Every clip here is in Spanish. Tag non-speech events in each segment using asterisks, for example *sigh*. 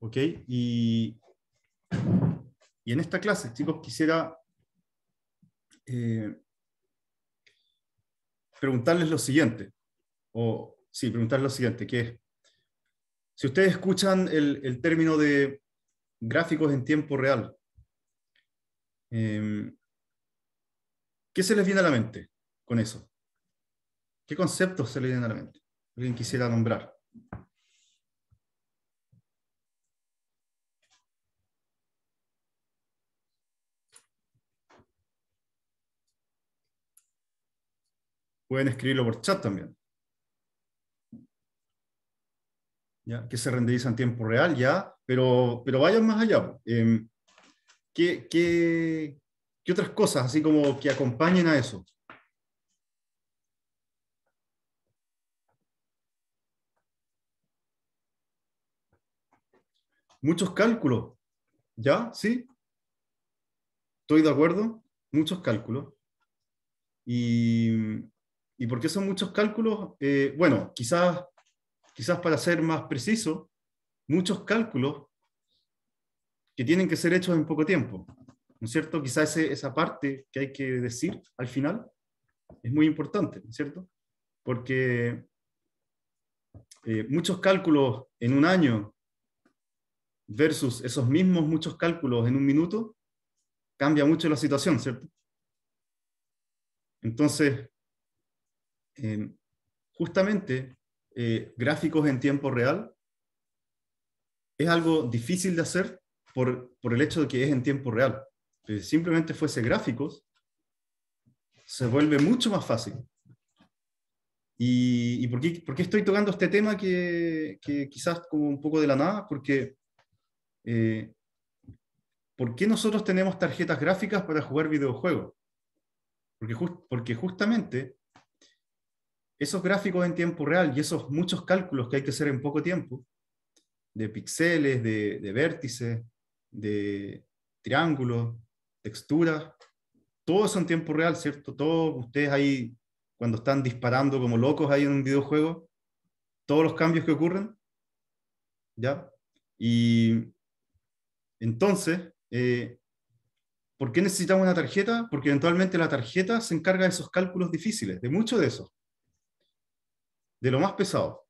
¿Ok? Y, y en esta clase, chicos, quisiera eh, preguntarles lo siguiente, o sí, preguntarles lo siguiente, que es, si ustedes escuchan el, término de gráficos en tiempo real, em, ¿qué se les viene a la mente con eso? ¿Qué conceptos se les viene a la mente? Alguien quisiera nombrar. pueden escribirlo por chat también. ¿Ya? Que se renderiza en tiempo real, ya, pero, pero vayan más allá. Em, ¿qué, qué otras cosas, así como que acompañen a eso? muchos cálculos. ¿Ya? ¿Sí? Estoy de acuerdo. Muchos cálculos. Y ¿Y por qué son muchos cálculos? Eh, bueno, quizás, quizás para ser más preciso, muchos cálculos que tienen que ser hechos en poco tiempo. ¿No es cierto? Quizás esa parte que hay que decir al final es muy importante, ¿no es cierto? Porque eh, muchos cálculos en un año versus esos mismos muchos cálculos en un minuto, cambia mucho la situación, ¿cierto? Entonces, justamente eh, gráficos en tiempo real es algo difícil de hacer por, el hecho de que es en tiempo real. Si eh, simplemente fuese gráficos, se vuelve mucho más fácil. ¿Y, por, qué, estoy tocando este tema que, quizás como un poco de la nada? Porque eh, ¿por qué nosotros tenemos tarjetas gráficas para jugar videojuegos? porque justamente esos gráficos en tiempo real y esos muchos cálculos que hay que hacer en poco tiempo, de píxeles, de, vértices, de triángulos, texturas, todo eso en tiempo real, ¿cierto? Todos ustedes ahí, cuando están disparando como locos ahí en un videojuego, todos los cambios que ocurren, ¿ya? Y entonces, eh, ¿por qué necesitamos una tarjeta? Porque eventualmente la tarjeta se encarga de esos cálculos difíciles, de mucho de esos de lo más pesado.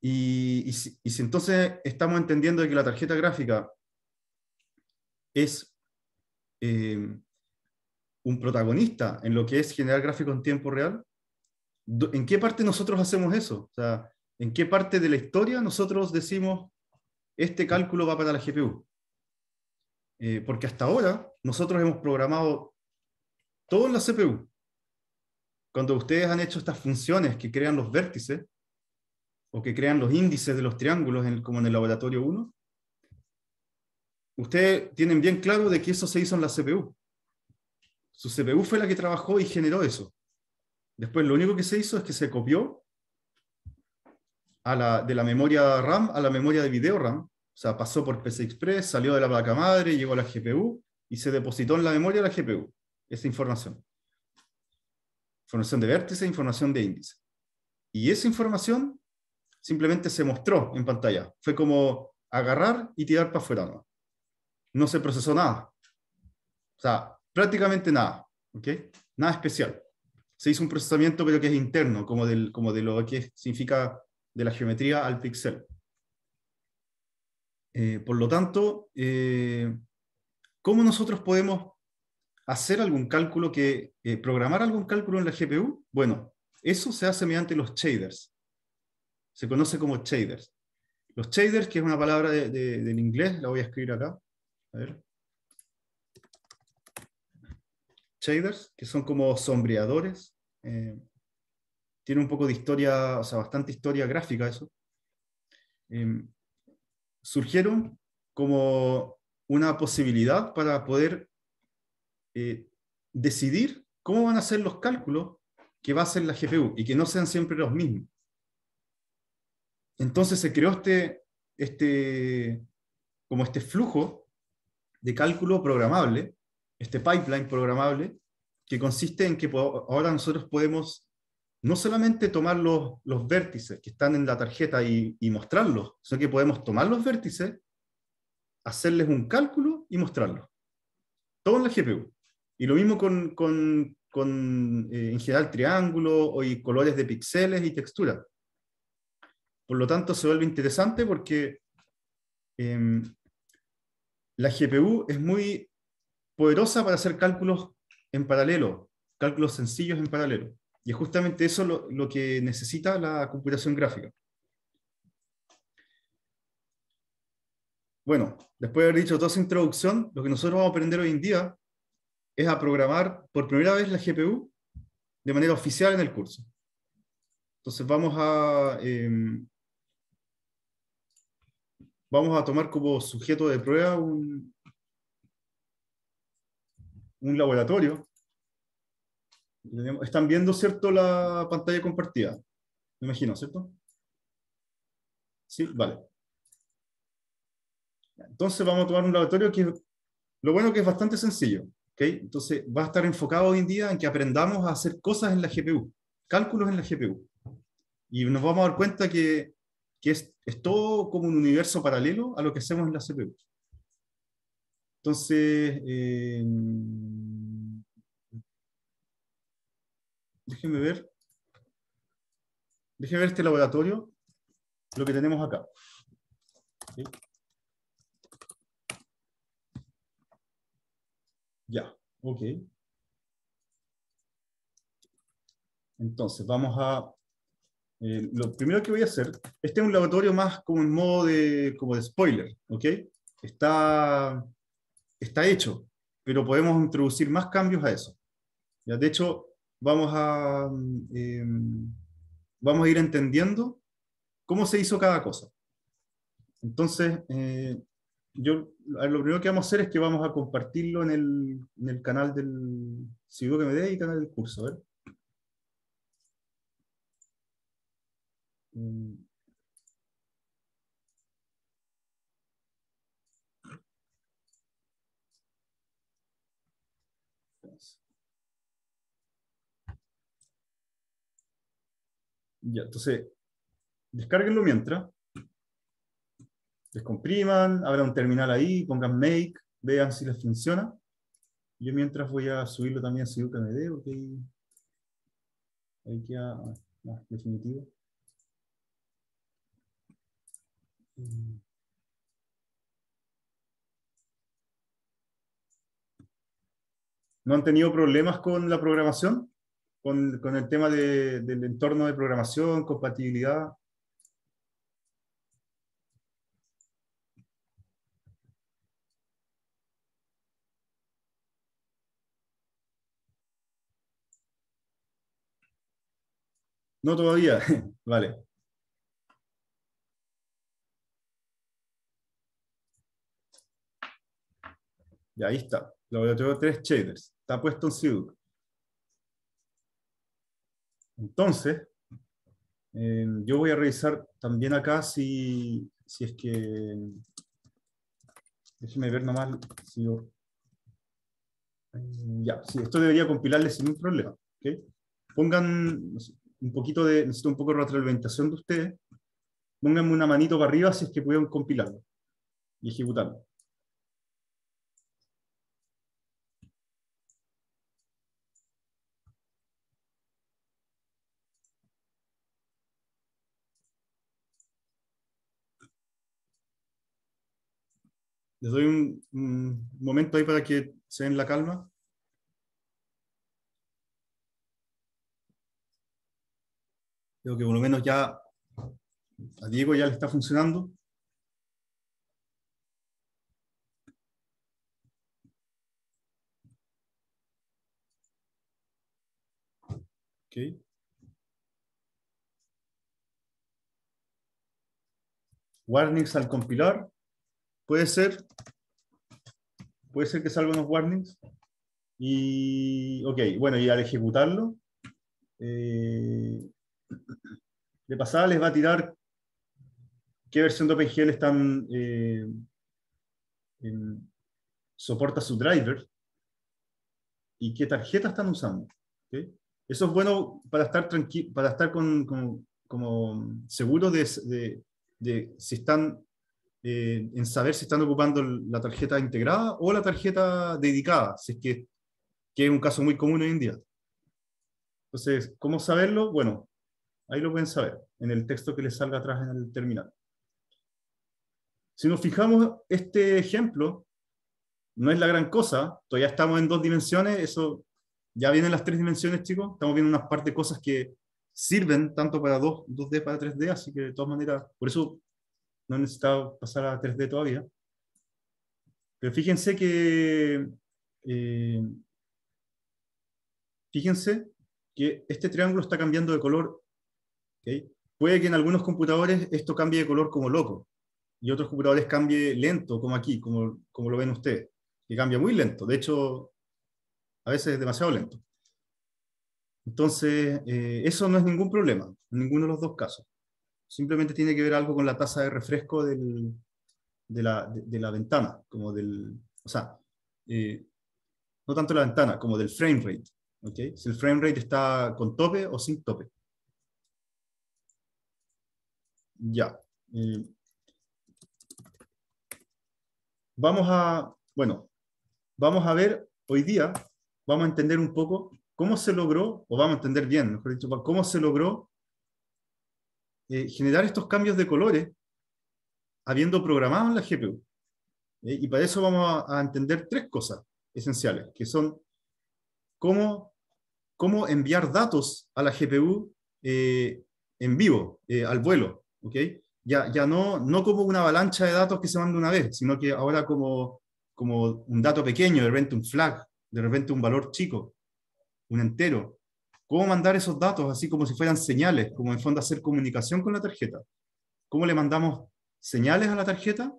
Y, si, entonces estamos entendiendo que la tarjeta gráfica es eh, un protagonista en lo que es generar gráficos en tiempo real, ¿en qué parte nosotros hacemos eso? O sea, ¿en qué parte de la historia nosotros decimos este cálculo va para la GPU? Eh, porque hasta ahora nosotros hemos programado todo en la CPU cuando ustedes han hecho estas funciones que crean los vértices o que crean los índices de los triángulos, como en el laboratorio 1, ustedes tienen bien claro de que eso se hizo en la CPU. Su CPU fue la que trabajó y generó eso. Después lo único que se hizo es que se copió de la memoria RAM a la memoria de video RAM. O sea, pasó por PC Express, salió de la placa madre, llegó a la GPU y se depositó en la memoria de la GPU esa información información de vértice, información de índice. Y esa información simplemente se mostró en pantalla. Fue como agarrar y tirar para afuera. No, se procesó nada. O sea, prácticamente nada. okay Nada especial. Se hizo un procesamiento, pero que es interno, como, del, como de lo que significa de la geometría al pixel. Eh, por lo tanto, eh, ¿cómo nosotros podemos hacer algún cálculo que, eh, programar algún cálculo en la GPU, bueno, eso se hace mediante los shaders. Se conoce como shaders. Los shaders, que es una palabra del inglés, la voy a escribir acá. A ver. Shaders, que son como sombreadores. Eh, tiene un poco de historia, o sea, bastante historia gráfica eso. Em, surgieron como una posibilidad para poder eh, decidir cómo van a ser los cálculos que va a hacer la GPU y que no sean siempre los mismos. Entonces se creó este, este, como este flujo de cálculo programable, este pipeline programable, que consiste en que ahora nosotros podemos no solamente tomar los, vértices que están en la tarjeta y, y mostrarlos, sino que podemos tomar los vértices, hacerles un cálculo y mostrarlos. Todo en la GPU. Y lo mismo con, eh, en general triángulos y colores de píxeles y texturas. Por lo tanto, se vuelve interesante porque em, la GPU es muy poderosa para hacer cálculos en paralelo, cálculos sencillos en paralelo. Y es justamente eso lo, lo que necesita la computación gráfica. Bueno, después de haber dicho toda esa introducción, lo que nosotros vamos a aprender hoy en día es a programar por primera vez la GPU de manera oficial en el curso. Entonces vamos a, em, vamos a tomar como sujeto de prueba un, laboratorio. Están viendo, ¿cierto?, la pantalla compartida. Me imagino, ¿cierto? Sí, vale. Entonces vamos a tomar un laboratorio que lo bueno que es bastante sencillo. Entonces, va a estar enfocado hoy en día en que aprendamos a hacer cosas en la GPU, cálculos en la GPU. Y nos vamos a dar cuenta que, que es, es, todo como un universo paralelo a lo que hacemos en la CPU. Entonces, eh, déjenme ver. Déjenme ver este laboratorio, lo que tenemos acá. Ya, ok. Entonces, vamos a... Eh, lo primero que voy a hacer, este es un laboratorio más como en modo de, como de spoiler, ¿ok? Está, está hecho, pero podemos introducir más cambios a eso. ¿ya? De hecho, vamos a, mm, em, vamos a ir entendiendo cómo se hizo cada cosa. Entonces, eh, yo lo primero que vamos a hacer es que vamos a compartirlo en el, canal del sigo que me dé y canal del curso. ¿ver? Mm. Ya, entonces, descarguenlo mientras descompriman, abran un terminal ahí, pongan make, vean si les funciona. Yo mientras voy a subirlo también a SiducaMD, ok. ok. ahí queda más ah, definitivo. Mm. ¿No han tenido problemas con la programación? ¿Con, el tema del entorno de programación, compatibilidad? No todavía. *laughs* vale. Y ahí está. Laboratorio tres shaders. Está puesto en Siduc. Entonces, eh, yo voy a revisar también acá si, si es que... Déjenme ver nomás si Ya, sí, esto debería compilarle sin un problema. ¿okay? Pongan, un poquito de, necesito un poco de retroalimentación de ustedes. Pónganme una manito para arriba si es que pudieron compilarlo y ejecutarlo. Les doy un momento ahí para que se den la calma. Creo que por lo menos ya a Diego ya le está funcionando. Ok. Warnings al compilar. Puede ser. Puede ser que salgan los warnings. Y, ok, bueno, y al ejecutarlo. Eh, de pasada les va a tirar qué versión de OpenGL están, eh, soporta su driver y qué tarjeta están usando. Eso es bueno para estar, tranqui para estar con, como seguro de, si están, eh, en saber si están ocupando la tarjeta integrada o la tarjeta dedicada, si es que, que es un caso muy común hoy en día. Entonces, ¿cómo saberlo? Bueno, Ahí lo pueden saber, en el texto que les salga atrás en el terminal. Si nos fijamos, este ejemplo no es la gran cosa, todavía estamos en dos dimensiones, eso ya vienen las tres dimensiones, chicos, estamos viendo unas partes de cosas que sirven tanto para 2, 2D para 3D, así que de todas maneras, por eso no he necesitado pasar a 3D todavía. Pero fíjense que, eh, fíjense que este triángulo está cambiando de color Puede que en algunos computadores esto cambie de color como loco y otros computadores cambie lento, como aquí, como, como lo ven ustedes, que cambia muy lento. De hecho, a veces es demasiado lento. Entonces, eh, eso no es ningún problema, en ninguno de los dos casos. Simplemente tiene que ver algo con la tasa de refresco de, la, ventana, como del, o sea, eh, no tanto la ventana, como del frame rate. Si el frame rate está con tope o sin tope. Ya. Eh, vamos a, bueno, vamos a ver hoy día, vamos a entender un poco cómo se logró, o vamos a entender bien, mejor dicho, cómo se logró eh, generar estos cambios de colores habiendo programado en la GPU. Eh, y para eso vamos a, entender tres cosas esenciales, que son cómo, cómo enviar datos a la GPU en vivo, al vuelo. ¿ok? Ya, ya no, no como una avalancha de datos que se manda una vez, sino que ahora como, como un dato pequeño, de repente un flag, de repente un valor chico, un entero. ¿Cómo mandar esos datos así como si fueran señales, como en fondo hacer comunicación con la tarjeta? ¿Cómo le mandamos señales a la tarjeta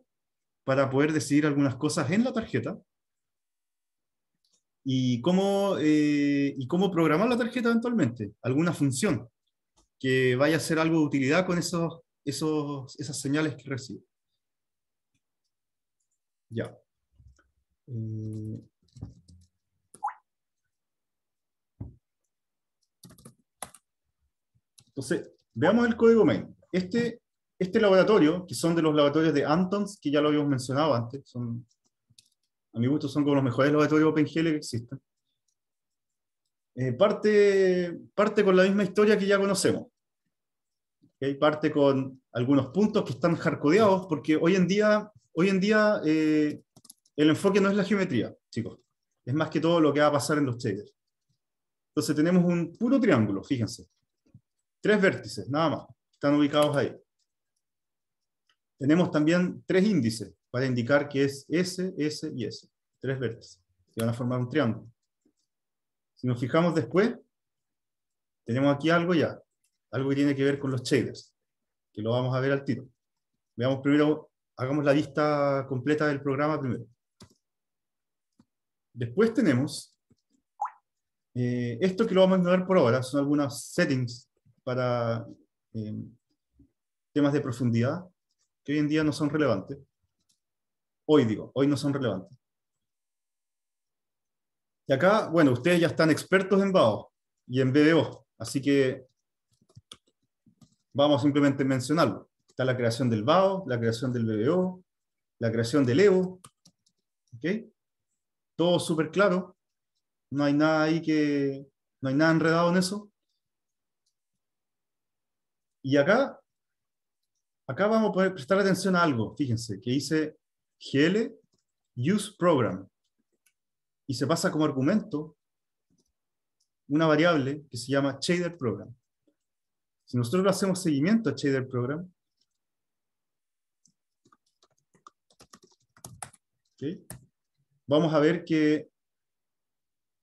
para poder decidir algunas cosas en la tarjeta? ¿Y cómo, eh, y cómo programar la tarjeta eventualmente? ¿Alguna función que vaya a ser algo de utilidad con esos esos, esas señales que recibe. Ya. Eh, entonces, veamos el código main. Este, este laboratorio, que son de los laboratorios de Antons, que ya lo habíamos mencionado antes, son, a mi gusto son como los mejores laboratorios OpenGL que existen. Eh, parte, parte con la misma historia que ya conocemos parte con algunos puntos que están jarcodeados porque hoy en día, hoy en día eh, el enfoque no es la geometría, chicos, es más que todo lo que va a pasar en los shaders. Entonces tenemos un puro triángulo, fíjense. Tres vértices, nada más, están ubicados ahí. Tenemos también tres índices para indicar que es S, S y S. Tres vértices que van a formar un triángulo. Si nos fijamos después, tenemos aquí algo ya algo que tiene que ver con los shaders, que lo vamos a ver al tiro. Veamos primero, hagamos la vista completa del programa primero. Después tenemos eh, esto que lo vamos a ver por ahora, son algunos settings para eh, temas de profundidad que hoy en día no son relevantes. Hoy digo, hoy no son relevantes. Y acá, bueno, ustedes ya están expertos en BAO y en BDO, así que Vamos simplemente a mencionarlo. Está la creación del BAO, la creación del BBO, la creación del EVO. Todo súper claro. No hay nada ahí que... No hay nada enredado en eso. Y acá, acá vamos a poder prestar atención a algo. Fíjense, que dice GL use program. Y se pasa como argumento una variable que se llama shader program. Si nosotros le hacemos seguimiento a Shader Program, vamos a ver que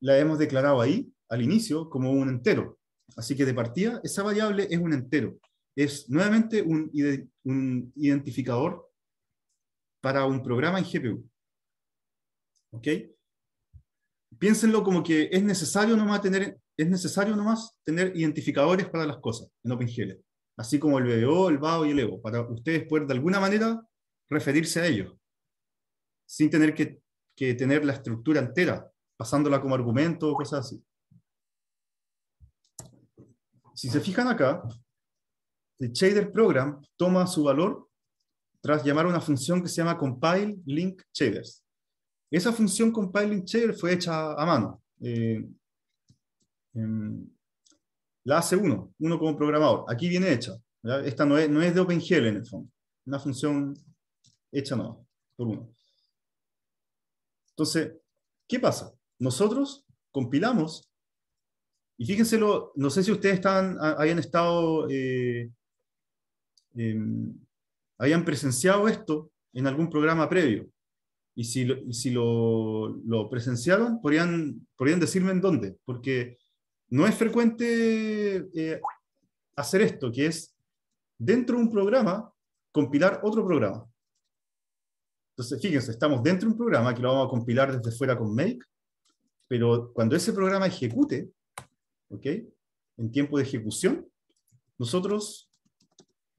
la hemos declarado ahí, al inicio, como un entero. Así que de partida, esa variable es un entero. Es nuevamente un, identificador para un programa en GPU. ¿Ok? Piénsenlo como que es necesario nomás tener es necesario nomás tener identificadores para las cosas en OpenGL, así como el BBO, el BAO y el EVO, para ustedes poder de alguna manera referirse a ellos, sin tener que, tener la estructura entera, pasándola como argumento o cosas así. Si se fijan acá, el shader program toma su valor tras llamar una función que se llama compile link shaders. Esa función compile link shader fue hecha a mano. Eh, Em, la hace uno, uno como programador. Aquí viene hecha. Esta no es, no es de OpenGL en el fondo. Una función hecha no, por uno. Entonces, ¿qué pasa? Nosotros compilamos, y fíjense, lo, no sé si ustedes están, hayan estado, Habían eh, em, hayan presenciado esto en algún programa previo. Y si lo, si lo, lo presenciaron, podrían, podrían decirme en dónde, porque no es frecuente eh, hacer esto, que es dentro de un programa compilar otro programa. Entonces, fíjense, estamos dentro de un programa que lo vamos a compilar desde fuera con Make, pero cuando ese programa ejecute, ¿ok? En tiempo de ejecución, nosotros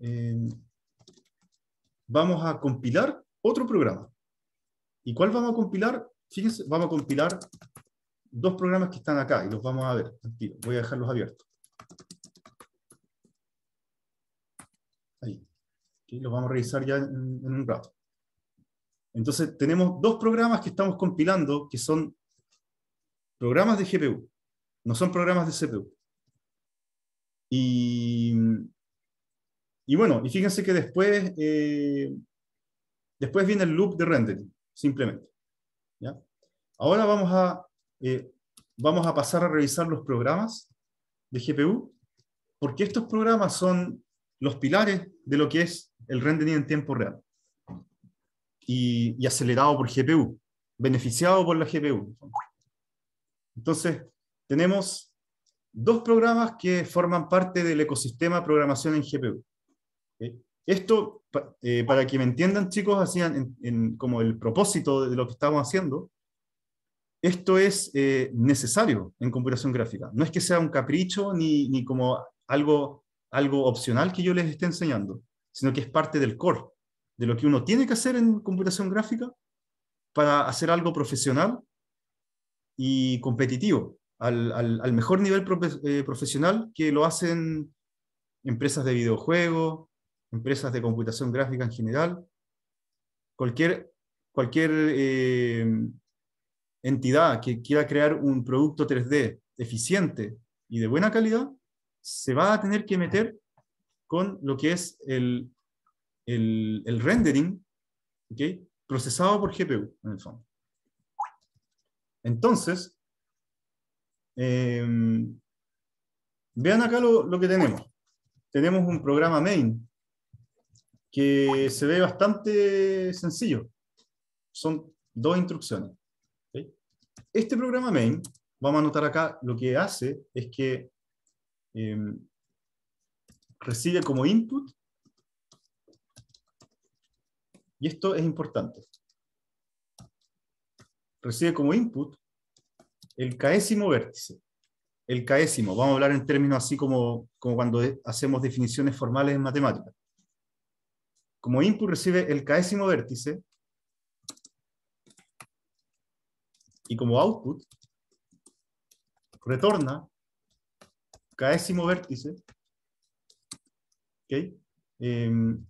eh, vamos a compilar otro programa. ¿Y cuál vamos a compilar? Fíjense, vamos a compilar dos programas que están acá y los vamos a ver. Voy a dejarlos abiertos. Ahí. Y los vamos a revisar ya en, un rato. Entonces, tenemos dos programas que estamos compilando que son programas de GPU, no son programas de CPU. Y, y bueno, y fíjense que después, eh, después viene el loop de rendering, simplemente. Ahora vamos a eh, vamos a pasar a revisar los programas de GPU, porque estos programas son los pilares de lo que es el rendering en tiempo real y, acelerado por GPU, beneficiado por la GPU. Entonces, tenemos dos programas que forman parte del ecosistema programación en GPU. Eh, esto, eh, para que me entiendan, chicos, hacían como el propósito de lo que estamos haciendo, esto es eh, necesario en computación gráfica. No es que sea un capricho ni, como algo, algo opcional que yo les esté enseñando, sino que es parte del core, de lo que uno tiene que hacer en computación gráfica para hacer algo profesional y competitivo, al, al, mejor nivel eh, profesional que lo hacen empresas de videojuegos, empresas de computación gráfica en general, cualquier, cualquier eh, entidad que quiera crear un producto 3D eficiente y de buena calidad, se va a tener que meter con lo que es el, el, rendering procesado por GPU, en el fondo. Entonces, em, vean acá lo que tenemos. Tenemos un programa main que se ve bastante sencillo. Son dos instrucciones. Este programa main, vamos a notar acá, lo que hace es que em, recibe como input, y esto es importante, recibe como input el caésimo vértice. El caésimo, vamos a hablar en términos así como, como cuando hacemos definiciones formales en matemáticas. Como input recibe el caésimo vértice, y como output retorna cada vértice em,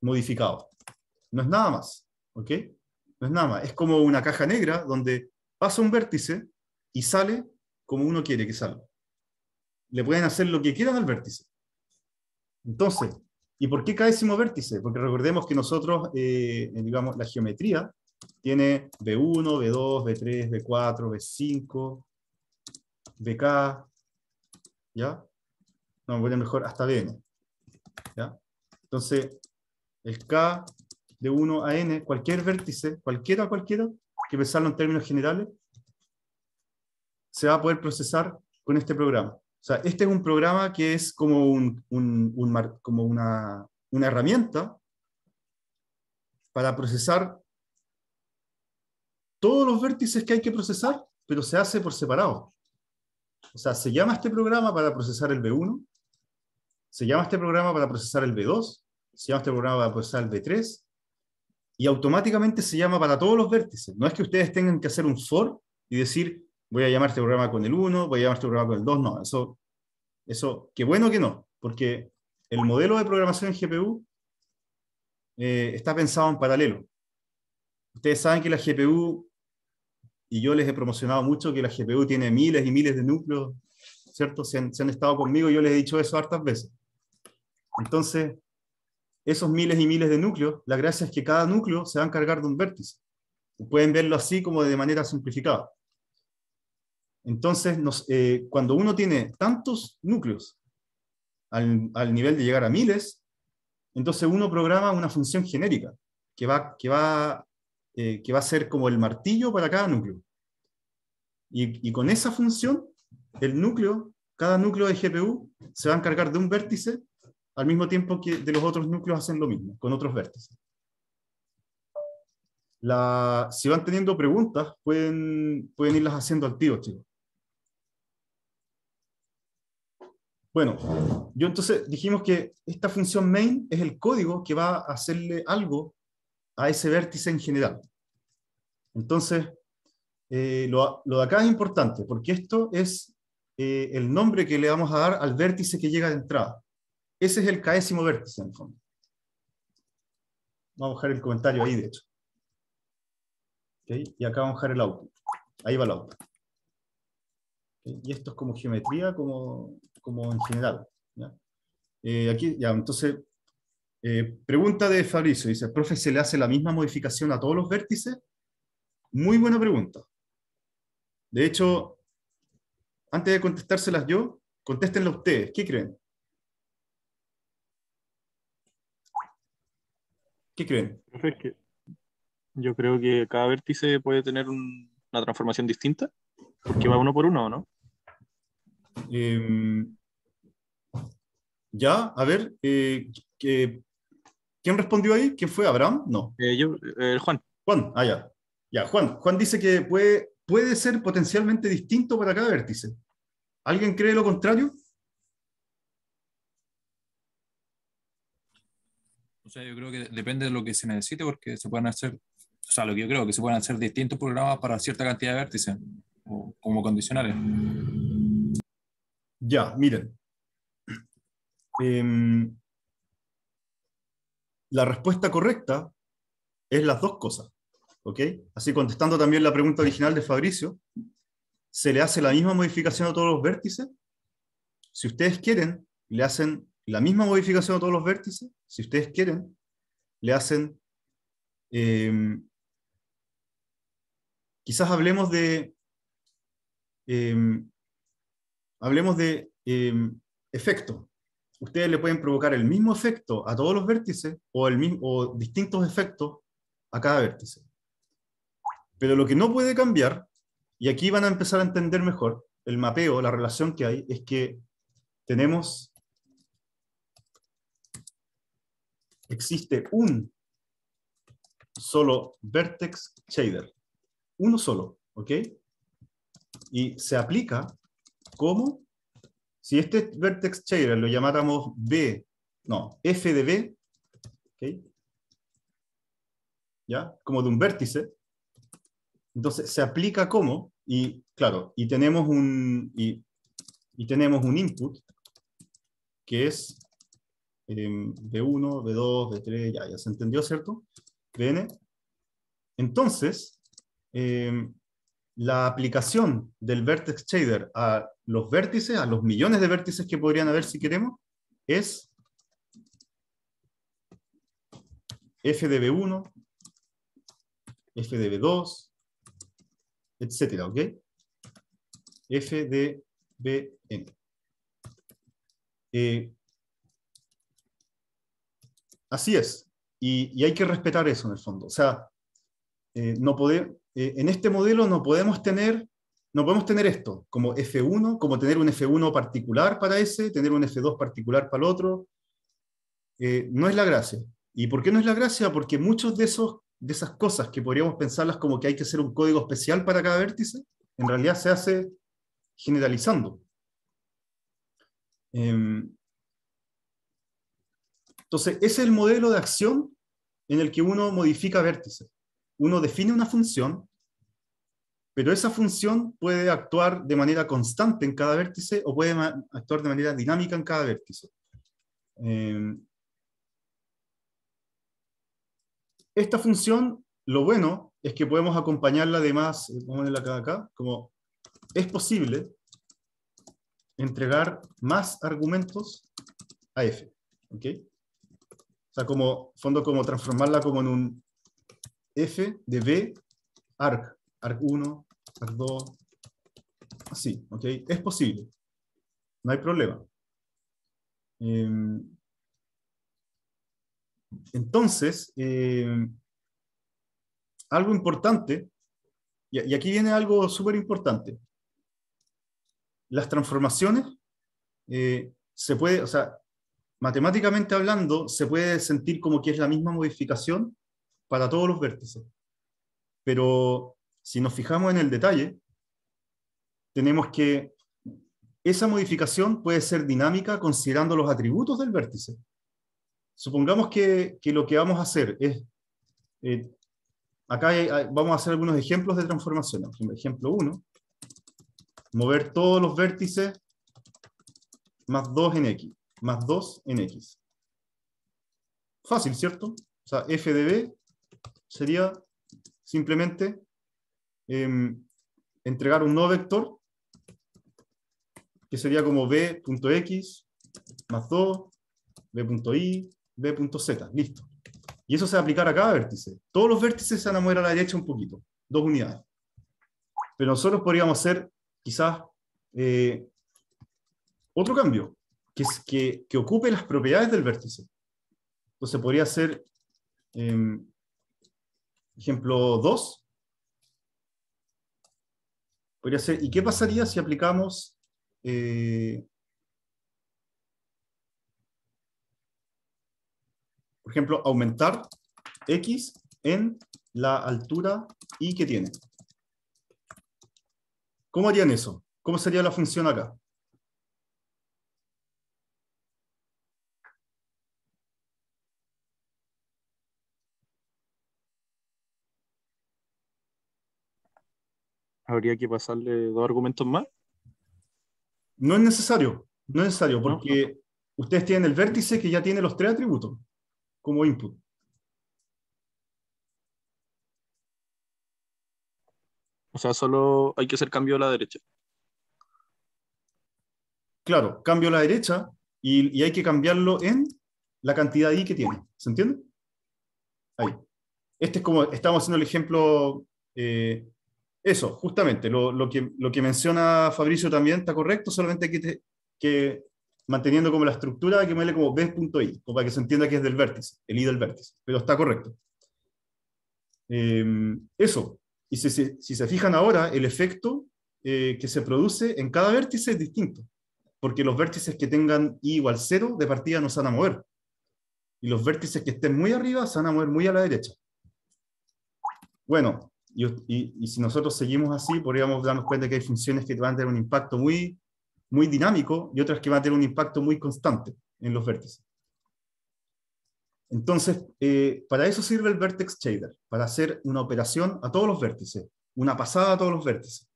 modificado. No es nada más. ¿ok? No es nada más. Es como una caja negra donde pasa un vértice y sale como uno quiere que salga. Le pueden hacer lo que quieran al vértice. Entonces, ¿y por qué cada vértice? Porque recordemos que nosotros, eh, digamos, la geometría tiene B1, B2, B3, B4, B5, BK, ¿ya? No, bueno, mejor hasta BN, ¿ya? Entonces, el K de 1 a N, cualquier vértice, cualquiera, cualquiera, que pensarlo en términos generales, se va a poder procesar con este programa. O sea, este es un programa que es como, un, como una, una herramienta para procesar todos los vértices que hay que procesar, pero se hace por separado. O sea, se llama este programa para procesar el B1, se llama este programa para procesar el B2, se llama este programa para procesar el B3, y automáticamente se llama para todos los vértices. No es que ustedes tengan que hacer un for y decir, voy a llamar este programa con el 1, voy a llamar este programa con el 2, no, eso, eso, qué bueno que no, porque el modelo de programación en GPU eh, está pensado en paralelo. Ustedes saben que la GPU y yo les he promocionado mucho que la GPU tiene miles y miles de núcleos, ¿cierto? Se han, estado conmigo, yo les he dicho eso hartas veces. Entonces, esos miles y miles de núcleos, la gracia es que cada núcleo se va a encargar de un vértice. Pueden verlo así como de manera simplificada. Entonces, eh, cuando uno tiene tantos núcleos al, al, nivel de llegar a miles, entonces uno programa una función genérica que va, que, va, eh, que va a ser como el martillo para cada núcleo. Y, con esa función, el núcleo, cada núcleo de GPU se va a encargar de un vértice al mismo tiempo que de los otros núcleos hacen lo mismo, con otros vértices. si van teniendo preguntas, pueden, pueden irlas haciendo al tío chicos. Bueno, yo entonces dijimos que esta función main es el código que va a hacerle algo a ese vértice en general. Entonces, eh, lo, de acá es importante, porque esto es eh, el nombre que le vamos a dar al vértice que llega de entrada. Ese es el caésimo vértice, en fondo. Vamos a dejar el comentario ahí, de hecho. Y acá vamos a dejar el output. Ahí va el output. Y esto es como geometría, como, en general. Eh, aquí, ya, entonces, pregunta de Fabricio, dice, ¿profe, se le hace la misma modificación a todos los vértices? Muy buena pregunta. De hecho, antes de contestárselas yo, contéstenlas ustedes. ¿Qué creen? ¿Qué creen? Yo creo que cada vértice puede tener una transformación distinta, porque va uno por uno, ¿no? Em, ya, a ver, eh, ¿quién respondió ahí? ¿Quién fue? ¿Abraham? No. Eh, eh, Juan. Juan, ah, ya. Ya, Juan. Juan dice que puede puede ser potencialmente distinto para cada vértice. ¿Alguien cree lo contrario? O sea, yo creo que depende de lo que se necesite, porque se pueden hacer, o sea, lo que yo creo, que se pueden hacer distintos programas para cierta cantidad de vértices, o como condicionales. Ya, miren. Em, la respuesta correcta es las dos cosas. ¿ok? Así contestando también la pregunta original de Fabricio, ¿se le hace la misma modificación a todos los vértices? Si ustedes quieren, le hacen la misma modificación a todos los vértices. Si ustedes quieren, le hacen... Em, quizás hablemos de... Em, hablemos de eh, efecto. Ustedes le pueden provocar el mismo efecto a todos los vértices o, el mismo, o distintos efectos a cada vértice. Pero lo que no puede cambiar, y aquí van a empezar a entender mejor el mapeo, la relación que hay, es que tenemos, existe un solo vertex shader, uno solo, ¿ok? Y se aplica como, si este vertex shader lo llamáramos B, no, F de B, ¿ok? ¿Ya? Como de un vértice, entonces, se aplica como, y claro, y tenemos un, y, tenemos un input que es B1, B2, B3, ya, ya se entendió, ¿cierto? BN. Entonces, em, la aplicación del vertex shader a los vértices, a los millones de vértices que podrían haber si queremos, es F de b 1 F FDB2, etcétera, ¿ok? F de B, N. Eh, así es, y, hay que respetar eso en el fondo. O sea, eh, no poder, eh, en este modelo no podemos tener no podemos tener esto como F1, como tener un F1 particular para ese, tener un F2 particular para el otro. no es la gracia. ¿Y por qué no es la gracia? Porque muchos de esos de esas cosas que podríamos pensarlas como que hay que hacer un código especial para cada vértice, en realidad se hace generalizando. Em, entonces, ese es el modelo de acción en el que uno modifica vértices. Uno define una función, pero esa función puede actuar de manera constante en cada vértice o puede actuar de manera dinámica en cada vértice. Em, Esta función, lo bueno es que podemos acompañarla además, eh, vamos a ponerla acá, como es posible entregar más argumentos a f. ¿ok? O sea, como fondo, como transformarla como en un f de b arc, arc 1, arc 2, así. ¿ok? Es posible. No hay problema. Em, entonces, eh, algo importante, y, aquí viene algo súper importante. Las transformaciones eh, se puede, o matemáticamente hablando, se puede sentir como que es la misma modificación para todos los vértices. Pero si nos fijamos en el detalle, tenemos que esa modificación puede ser dinámica considerando los atributos del vértice supongamos que, lo que vamos a hacer es, eh, acá vamos a hacer algunos ejemplos de transformación. Ejemplo 1, mover todos los vértices más 2 en X, más 2 en X. Fácil, ¿cierto? O sea, F de B sería simplemente em, entregar un nuevo vector, que sería como B.x más 2, B.i B.Z. Listo. Y eso se va a aplicar a cada vértice. Todos los vértices se van a mover a la derecha un poquito, dos unidades. Pero nosotros podríamos hacer quizás eh, otro cambio, que, es que, ocupe las propiedades del vértice. Entonces podría ser... Em, ejemplo 2. Podría ser, ¿y qué pasaría si aplicamos eh, Por ejemplo, aumentar X en la altura Y que tiene. ¿Cómo harían eso? ¿Cómo sería la función acá? habría que pasarle dos argumentos más? No es necesario, no es necesario, porque ustedes tienen el vértice que ya tiene los tres atributos como input. O sea, solo hay que hacer cambio a la derecha. Claro, cambio a la derecha y, hay que cambiarlo en la cantidad de i que tiene. ¿Se entiende? Ahí. Este es como, estamos haciendo el ejemplo, eh, eso, justamente, lo, que, menciona Fabricio también está correcto, solamente hay que, que manteniendo como la estructura que me como B.I, como para que se entienda que es del vértice, el I del vértice, pero está correcto. Em, eso, y si, se fijan ahora, el efecto eh, que se produce en cada vértice es distinto, porque los vértices que tengan I igual 0 de partida no se van a mover, y los vértices que estén muy arriba se van a mover muy a la derecha. Bueno, y, y, y si nosotros seguimos así, podríamos darnos cuenta que hay funciones que van a tener un impacto muy muy dinámico y otras que van a tener un impacto muy constante en los vértices. Entonces, eh, para eso sirve el vertex shader, para hacer una operación a todos los vértices, una pasada a todos los vértices.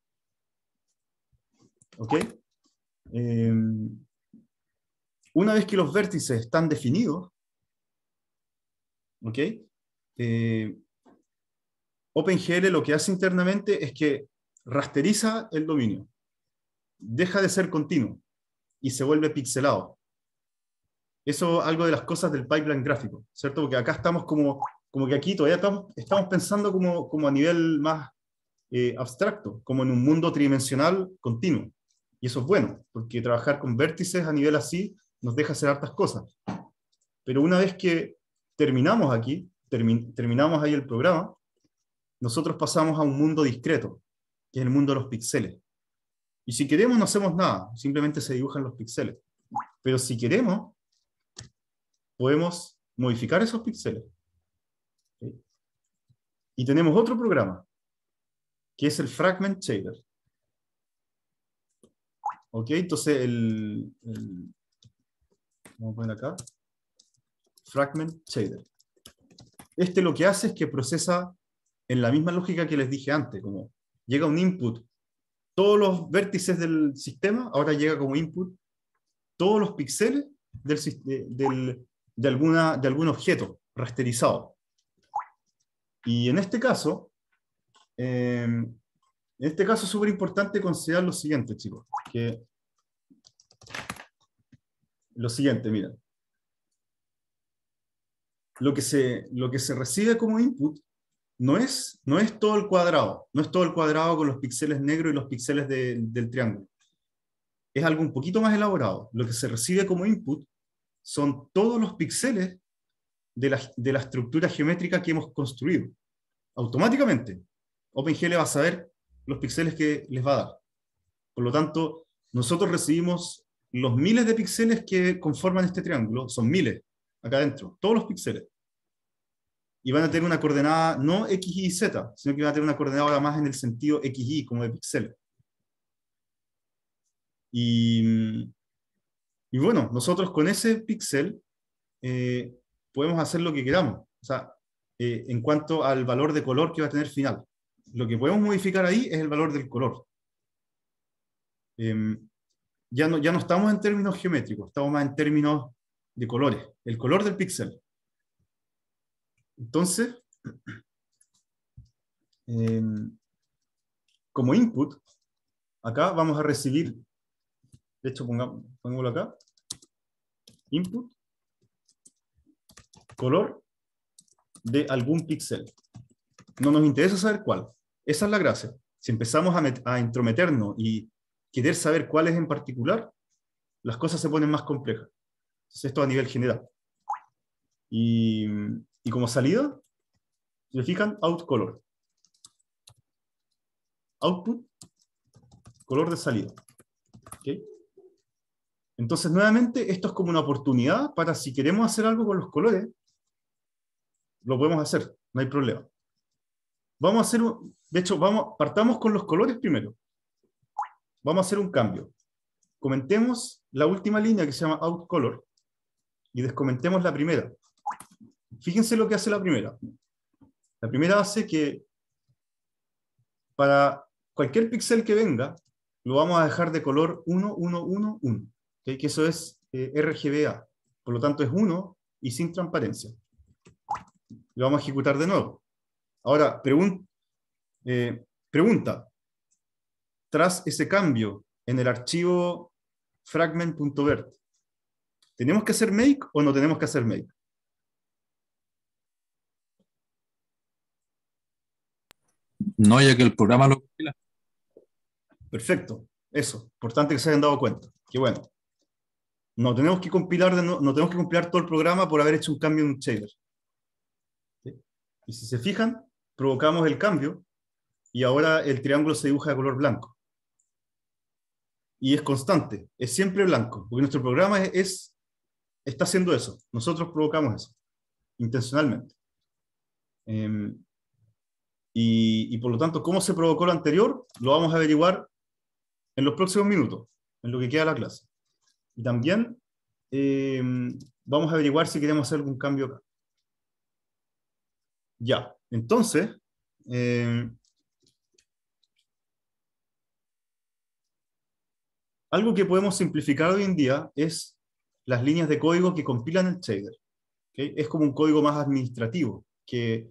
¿Ok? Eh, una vez que los vértices están definidos, ¿ok? Eh, OpenGL lo que hace internamente es que rasteriza el dominio deja de ser continuo y se vuelve pixelado. Eso algo de las cosas del pipeline gráfico, ¿cierto? Porque acá estamos como, como que aquí todavía estamos, pensando como, a nivel más eh, abstracto, como en un mundo tridimensional continuo. Y eso es bueno, porque trabajar con vértices a nivel así nos deja hacer hartas cosas. Pero una vez que terminamos aquí, terminamos ahí el programa, nosotros pasamos a un mundo discreto, que es el mundo de los píxeles. Y si queremos, no hacemos nada, simplemente se dibujan los píxeles. Pero si queremos, podemos modificar esos píxeles. Y tenemos otro programa, que es el Fragment Shader. ¿Ok? Entonces, el, el vamos a poner acá, Fragment Shader. Este lo que hace es que procesa en la misma lógica que les dije antes, como llega un input todos los vértices del sistema, ahora llega como input todos los píxeles del, de, de algún objeto rasterizado. Y en este caso, em, en este caso es súper importante considerar lo siguiente, chicos, que lo siguiente, miren. Lo que, se, lo que se recibe como input no es, no es todo el cuadrado, no es todo el cuadrado con los píxeles negros y los píxeles del triángulo. Es algo un poquito más elaborado. Lo que se recibe como input son todos los píxeles de la, de la estructura geométrica que hemos construido. Automáticamente, OpenGL va a saber los píxeles que les va a dar. Por lo tanto, nosotros recibimos los miles de píxeles que conforman este triángulo, son miles acá adentro, todos los píxeles y van a tener una coordenada no x, y, z, sino que van a tener una coordenada más en el sentido x, y, como de píxel. Y, bueno, nosotros con ese píxel eh, podemos hacer lo que queramos, o sea, eh, en cuanto al valor de color que va a tener final. Lo que podemos modificar ahí es el valor del color. Em, ya, no, ya no estamos en términos geométricos, estamos más en términos de colores. El color del píxel entonces, *clears throat* em, como input, acá vamos a recibir, de hecho pongámoslo acá, input, color de algún píxel. No nos interesa saber cuál. Esa es la gracia. Si empezamos a, intrometernos y querer saber cuál es en particular, las cosas se ponen más complejas. esto a nivel general. Y y como salida, se fijan, out color. Output, color de salida. Entonces, nuevamente, esto es como una oportunidad para si queremos hacer algo con los colores, lo podemos hacer, no hay problema. Vamos a hacer, un, de hecho, vamos, partamos con los colores primero. Vamos a hacer un cambio. Comentemos la última línea que se llama out color y descomentemos la primera. Fíjense lo que hace la primera. La primera hace que para cualquier píxel que venga, lo vamos a dejar de color 1, 1, 1, 1. Que eso es eh, RGBA. Por lo tanto, es 1 y sin transparencia. Lo vamos a ejecutar de nuevo. Ahora, eh, pregunta. Tras ese cambio en el archivo fragment.vert, ¿tenemos que hacer make o no tenemos que hacer make? No, ya que el programa lo compila. Perfecto, eso. Importante que se hayan dado cuenta. Que bueno. No tenemos que compilar, no, tenemos que compilar todo el programa por haber hecho un cambio en un shader. Y si se fijan, provocamos el cambio y ahora el triángulo se dibuja de color blanco. Y es constante, es siempre blanco, porque nuestro programa es, está haciendo eso. Nosotros provocamos eso, intencionalmente. Eh, y, por lo tanto, ¿cómo se provocó lo anterior? Lo vamos a averiguar en los próximos minutos, en lo que queda la clase. Y también eh, vamos a averiguar si queremos hacer algún cambio acá. Ya, entonces, eh, algo que podemos simplificar hoy en día es las líneas de código que compilan el shader. ¿okay? Es como un código más administrativo, que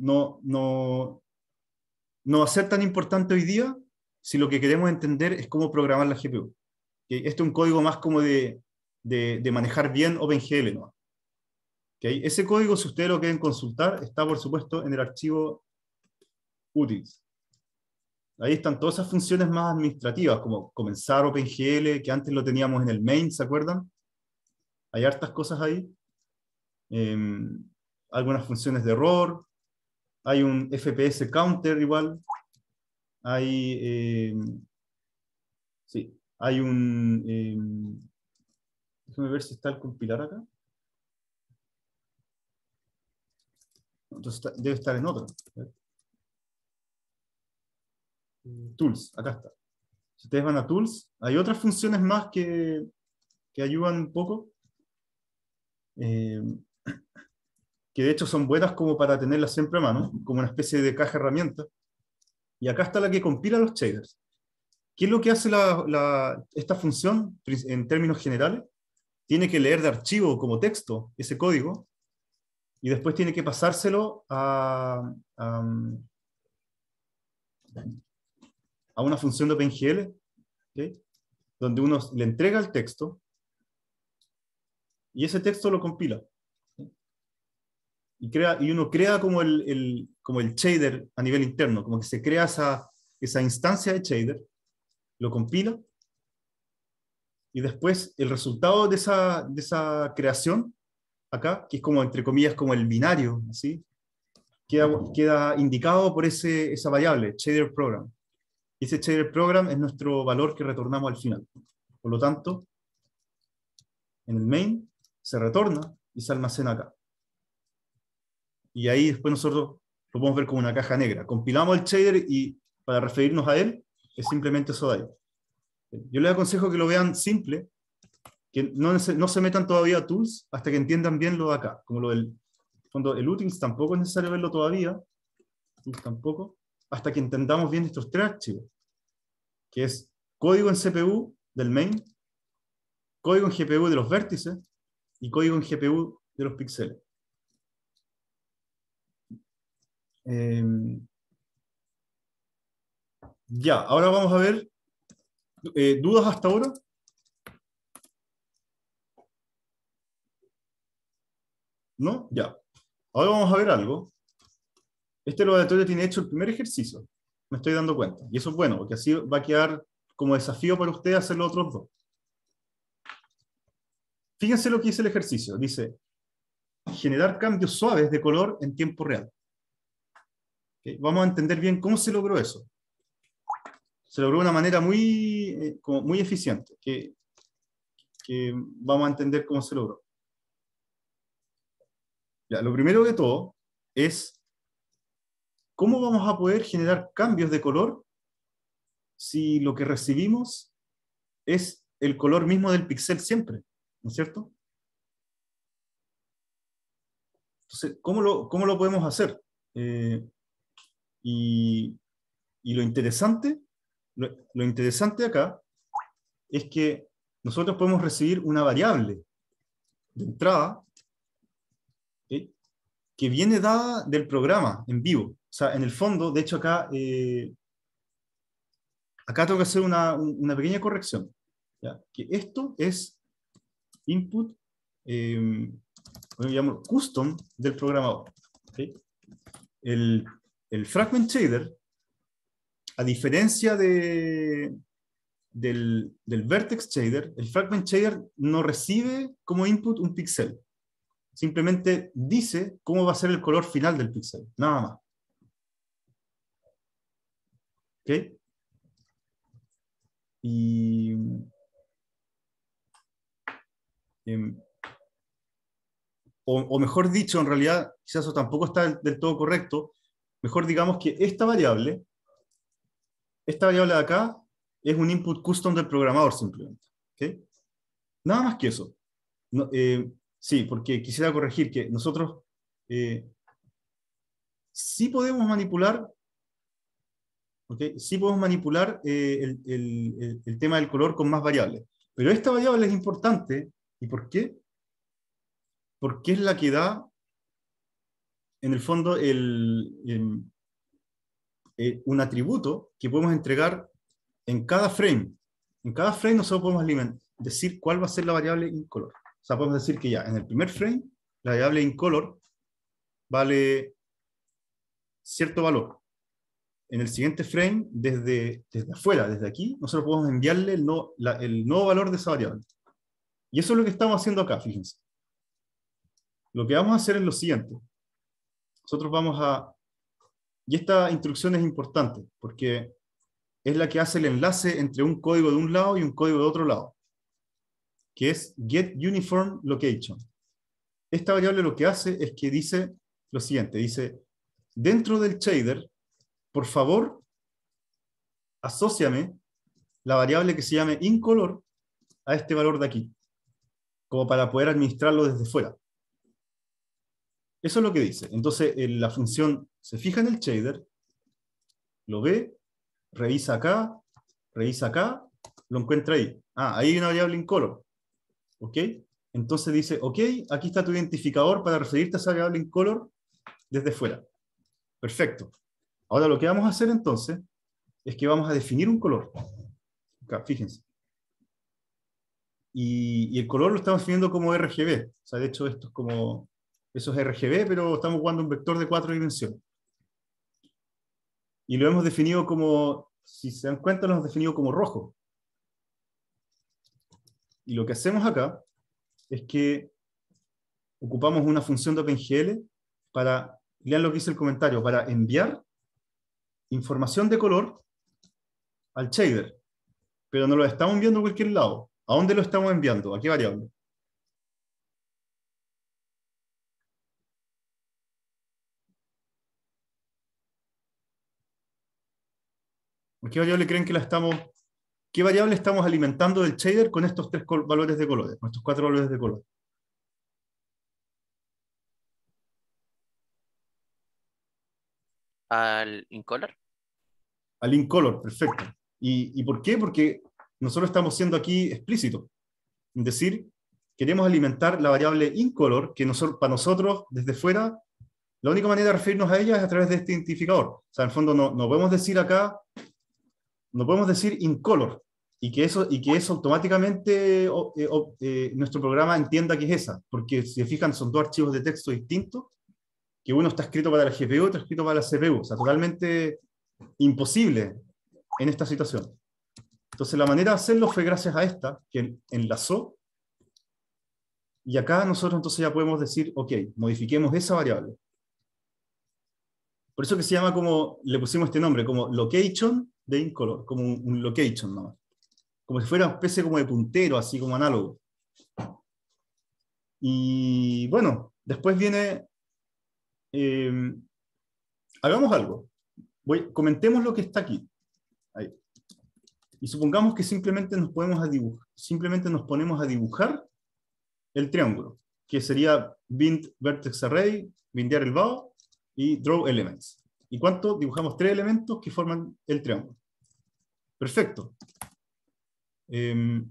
no, no, va a ser tan importante hoy día si lo que queremos entender es cómo programar la GPU. que Este es un código más como de, manejar bien OpenGL. ¿no? Ese código, si ustedes lo quieren consultar, está por supuesto en el archivo UTILS. Ahí están todas esas funciones más administrativas, como comenzar OpenGL, que antes lo teníamos en el main, ¿se acuerdan? Hay hartas cosas ahí. Em, algunas funciones de error, hay un FPS counter igual, hay, eh, sí, hay un, eh, déjame ver si está el compilar acá. Entonces debe estar en otro. Tools, acá está. Si ustedes van a Tools, hay otras funciones más que, que ayudan un poco. Eh, que de hecho son buenas como para tenerlas siempre a mano, como una especie de caja herramienta. Y acá está la que compila los shaders. ¿Qué es lo que hace esta función en términos generales? Tiene que leer de archivo como texto ese código y después tiene que pasárselo a, a, una función de OpenGL, donde uno le entrega el texto y ese texto lo compila y, crea, y uno crea como el, el, como el shader a nivel interno, como que se crea esa, esa instancia de shader, lo compila, y después el resultado de esa, de esa creación, acá, que es como, entre comillas, como el binario, así, queda, queda indicado por ese, esa variable, shader program. Y ese shader program es nuestro valor que retornamos al final. Por lo tanto, en el main se retorna y se almacena acá y ahí después nosotros lo podemos ver como una caja negra. Compilamos el shader y para referirnos a él es simplemente eso de ahí. Yo les aconsejo que lo vean simple, que no se, metan todavía a tools hasta que entiendan bien lo de acá, como lo del fondo, el utils tampoco es necesario verlo todavía, tampoco, hasta que entendamos bien estos tres archivos, que es código en CPU del main, código en GPU de los vértices y código en GPU de los píxeles. Em, ya, ahora vamos a ver. Eh, ¿Dudas hasta ahora? ¿No? Ya. Ahora vamos a ver algo. Este laboratorio tiene hecho el primer ejercicio. Me estoy dando cuenta. Y eso es bueno, porque así va a quedar como desafío para usted hacer los otros dos. Fíjense lo que dice el ejercicio. Dice, generar cambios suaves de color en tiempo real. Vamos a entender bien cómo se logró eso. Se logró de una manera muy, eh, muy eficiente, que, vamos a entender cómo se logró. lo primero de todo es cómo vamos a poder generar cambios de color si lo que recibimos es el color mismo del pixel siempre, ¿no es cierto? Entonces, ¿cómo lo, cómo lo podemos hacer? Eh, y, lo, interesante, lo, interesante acá es que nosotros podemos recibir una variable de entrada que viene dada del programa en vivo. O sea, en el fondo, de hecho acá, eh, acá tengo que hacer una, pequeña corrección. Que esto es input, eh, llamo custom del programador. El el fragment shader, a diferencia del, vertex shader, el fragment shader no recibe como input un pixel. Simplemente dice cómo va a ser el color final del pixel, nada más. ¿Ok? Y... Em, o, mejor dicho, en realidad, quizás eso tampoco está del todo correcto, mejor digamos que esta variable, esta variable de acá, es un input custom del programador simplemente. Nada más que eso. Eh, sí, porque quisiera corregir que nosotros eh, sí podemos manipular, sí podemos manipular eh, el, tema del color con más variables. Pero esta variable es importante. ¿Y por qué? Porque es la que da en el fondo, eh, un atributo que podemos entregar en cada frame. En cada frame nosotros podemos decir cuál va a ser la variable incolor. O sea, podemos decir que ya en el primer frame, la variable incolor vale cierto valor. En el siguiente frame, desde, desde afuera, desde aquí, nosotros podemos enviarle el, el nuevo valor de esa variable. Y eso es lo que estamos haciendo acá, fíjense. Lo que vamos a hacer es lo siguiente nosotros vamos a... Y esta instrucción es importante porque es la que hace el enlace entre un código de un lado y un código de otro lado, que es get uniform location. Esta variable lo que hace es que dice lo siguiente, dice, dentro del shader, por favor, asóciame la variable que se llame incolor a este valor de aquí, como para poder administrarlo desde fuera. Eso es lo que dice. Entonces, la función se fija en el shader, lo ve, revisa acá, revisa acá, lo encuentra ahí. Ah, ahí hay una variable color. ¿Ok? Entonces dice, ok, aquí está tu identificador para referirte a esa variable color desde fuera. Perfecto. Ahora lo que vamos a hacer entonces es que vamos a definir un color. Acá, fíjense. Y, y el color lo estamos definiendo como RGB. O sea, de hecho, esto es como eso es RGB, pero estamos jugando un vector de cuatro dimensiones. Y lo hemos definido como, si se dan cuenta, lo hemos definido como rojo. Y lo que hacemos acá es que ocupamos una función de OpenGL para, lean lo que dice el comentario, para enviar información de color al shader. Pero no lo estamos enviando a cualquier lado. ¿A dónde lo estamos enviando? ¿A qué variable? ¿Qué variable creen que la estamos, qué variable estamos alimentando del shader con estos tres valores de colores, con estos cuatro valores de color? Al incolor. Al incolor, perfecto. ¿Y, por qué? Porque nosotros estamos siendo aquí explícitos. Es decir, queremos alimentar la variable incolor, que para nosotros, desde fuera, la única manera de referirnos a ella es a través de este identificador. O sea, en fondo no, podemos decir acá, no podemos decir incolor y que eso, y que eso automáticamente eh, eh, nuestro programa entienda que es esa, porque si se fijan son dos archivos de texto distintos, que uno está escrito para la GPU, otro escrito para la CPU, o sea, totalmente imposible en esta situación. Entonces la manera de hacerlo fue gracias a esta, que enlazó, y acá nosotros entonces ya podemos decir, ok, modifiquemos esa variable. Por eso que se llama como, le pusimos este nombre, como location de color como un, location nomás. Como si fuera un especie como de puntero, así como análogo. Y bueno, después viene... Eh, hagamos algo. comentemos lo que está aquí. Ahí. Y supongamos que simplemente nos, podemos a simplemente nos ponemos a dibujar el triángulo, que sería bind vertex array, bindear el vado y draw elements. ¿Y cuánto? Dibujamos tres elementos que forman el triángulo. Perfecto. Em,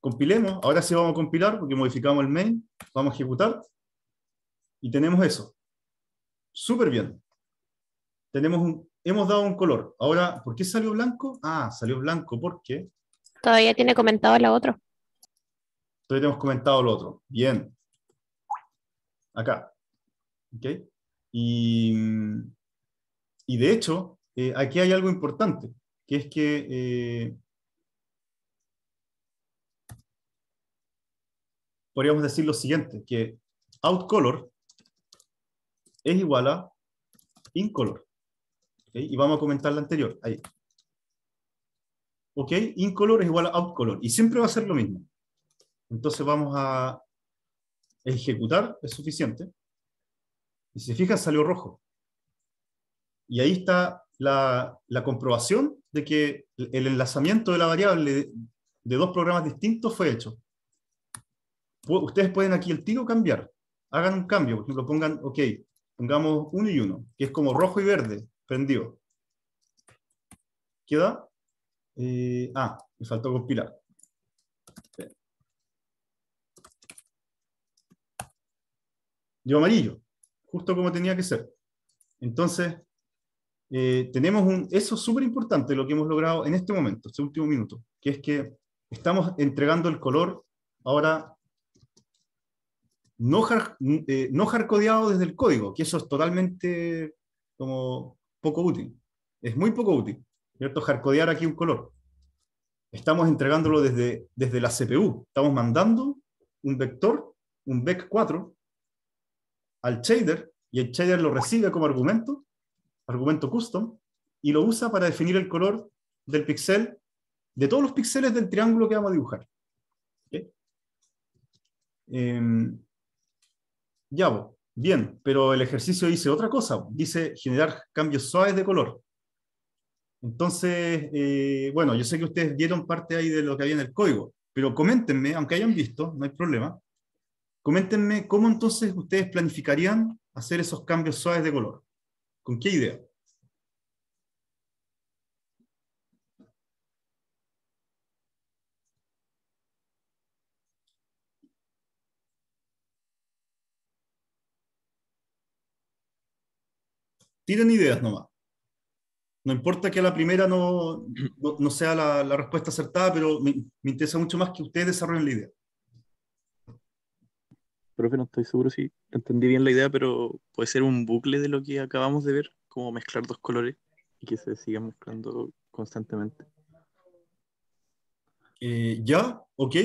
compilemos. Ahora sí vamos a compilar porque modificamos el main. Vamos a ejecutar. Y tenemos eso. Súper bien. Tenemos un, hemos dado un color. Ahora, ¿por qué salió blanco? Ah, salió blanco porque... Todavía tiene comentado el otro. Todavía tenemos comentado el otro. Bien. Acá. ¿Ok? Y, y de hecho, eh, aquí hay algo importante, que es que eh, podríamos decir lo siguiente, que outcolor es igual a incolor. ¿okay? Y vamos a comentar la anterior. Ahí. ¿Ok? Incolor es igual a outcolor. Y siempre va a ser lo mismo. Entonces vamos a ejecutar, es suficiente. Y si se fijan, salió rojo. Y ahí está la, comprobación de que el enlazamiento de la variable de dos programas distintos fue hecho. Ustedes pueden aquí el tiro cambiar. Hagan un cambio, por ejemplo, pongan, ok, pongamos uno y uno, que es como rojo y verde, Prendió. ¿Queda? Eh, ah, me faltó compilar. yo amarillo, justo como tenía que ser. Entonces, eh, tenemos un, eso es súper importante, lo que hemos logrado en este momento, este último minuto, que es que estamos entregando el color ahora no, eh, jarcodeado no desde el código, que eso es totalmente como poco útil. Es muy poco útil, ¿cierto? Hardcodear aquí un color. Estamos entregándolo desde, desde la CPU. Estamos mandando un vector, un vec4, al shader, y el shader lo recibe como argumento argumento custom, y lo usa para definir el color del pixel, de todos los píxeles del triángulo que vamos a dibujar. Em, ya, bien, pero el ejercicio dice otra cosa, dice generar cambios suaves de color. Entonces, eh, bueno, yo sé que ustedes vieron parte ahí de lo que había en el código, pero coméntenme, aunque hayan visto, no hay problema, coméntenme cómo entonces ustedes planificarían hacer esos cambios suaves de color. ¿Con qué idea? Tienen ideas nomás. No importa que la primera no, no, sea la, respuesta acertada, pero me, me interesa mucho más que ustedes desarrollen la idea profe, no estoy seguro si entendí bien la idea, pero puede ser un bucle de lo que acabamos de ver, como mezclar dos colores y que se siga mezclando constantemente. Eh, ya, ok.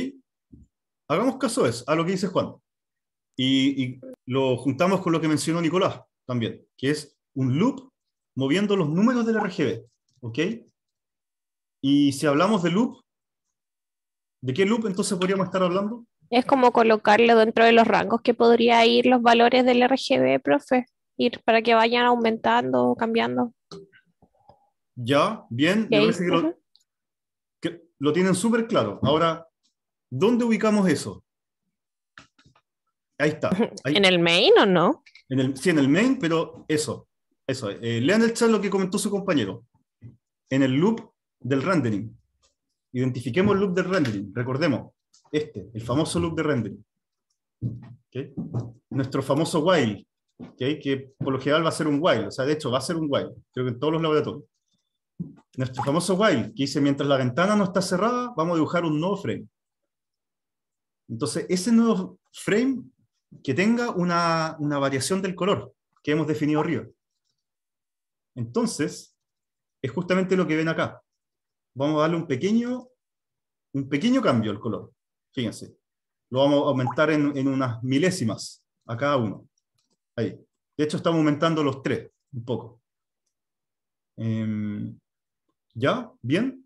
Hagamos caso es, a lo que dice Juan. Y, y, lo juntamos con lo que mencionó Nicolás también, que es un loop moviendo los números del RGB. ¿Ok? Y si hablamos de loop, ¿de qué loop entonces podríamos estar hablando? Es como colocarlo dentro de los rangos que podría ir los valores del RGB, profe, ir para que vayan aumentando o cambiando. Ya, bien, lo, tienen súper claro. Ahora, ¿dónde ubicamos eso? Ahí está. *laughs* ¿En el main o no? En el, sí, en el main, pero eso. eso. Eh, lean el chat lo que comentó su compañero. En el loop del rendering. Identifiquemos el loop del rendering. Recordemos, este, el famoso loop de rendering. Nuestro famoso while, que por lo general va a ser un while, o sea, de hecho va a ser un while, creo que en todos los laboratorios. Nuestro famoso while, que dice, mientras la ventana no está cerrada, vamos a dibujar un nuevo frame. Entonces, ese nuevo frame que tenga una, una variación del color que hemos definido arriba. Entonces, es justamente lo que ven acá. Vamos a darle un pequeño, un pequeño cambio al color. Fíjense, lo vamos a aumentar en, unas milésimas a cada uno. Ahí. De hecho, estamos aumentando los tres, un poco. Em, ¿Ya? ¿Bien?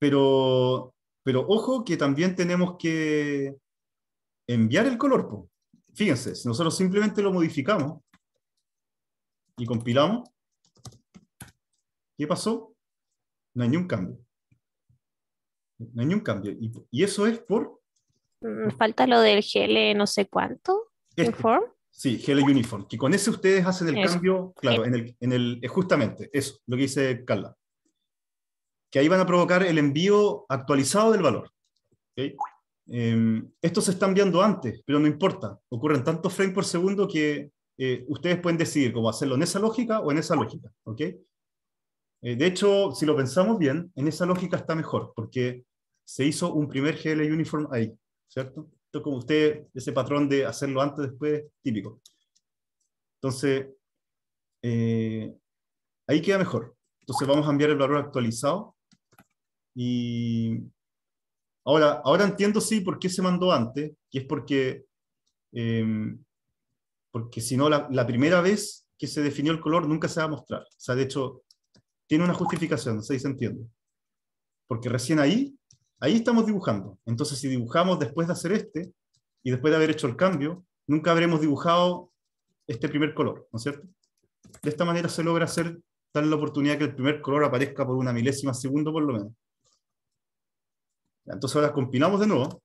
Pero, pero ojo que también tenemos que enviar el color. Fíjense, si nosotros simplemente lo modificamos y compilamos, ¿qué pasó? No hay ningún cambio. No hay ningún cambio. y eso es por Mm, falta lo del GL no sé cuánto. uniform. Sí, GL Uniform, que con ese ustedes hacen el cambio, claro, eh. en el, eh, justamente eso, lo que dice Carla, que ahí van a provocar el envío actualizado del valor. Em, esto se está viendo antes, pero no importa, ocurren tantos frames por segundo que eh, ustedes pueden decidir cómo hacerlo en esa lógica o en esa lógica. ¿okay? de hecho, si lo pensamos bien, en esa lógica está mejor, porque se hizo un primer GL Uniform ahí. ¿cierto? Entonces, como usted, ese patrón de hacerlo antes, después, típico. Entonces, eh, ahí queda mejor. Entonces vamos a enviar el valor actualizado. Y ahora, ahora entiendo, sí, por qué se mandó antes, y es porque, em, porque si no, la, primera vez que se definió el color nunca se va a mostrar. O sea, de hecho, tiene una justificación, no se entiende. Porque recién ahí Ahí estamos dibujando. Entonces, si dibujamos después de hacer este y después de haber hecho el cambio, nunca habremos dibujado este primer color, ¿no es cierto? De esta manera se logra hacer, tal la oportunidad que el primer color aparezca por una milésima segundo por lo menos. Entonces ahora compilamos de nuevo.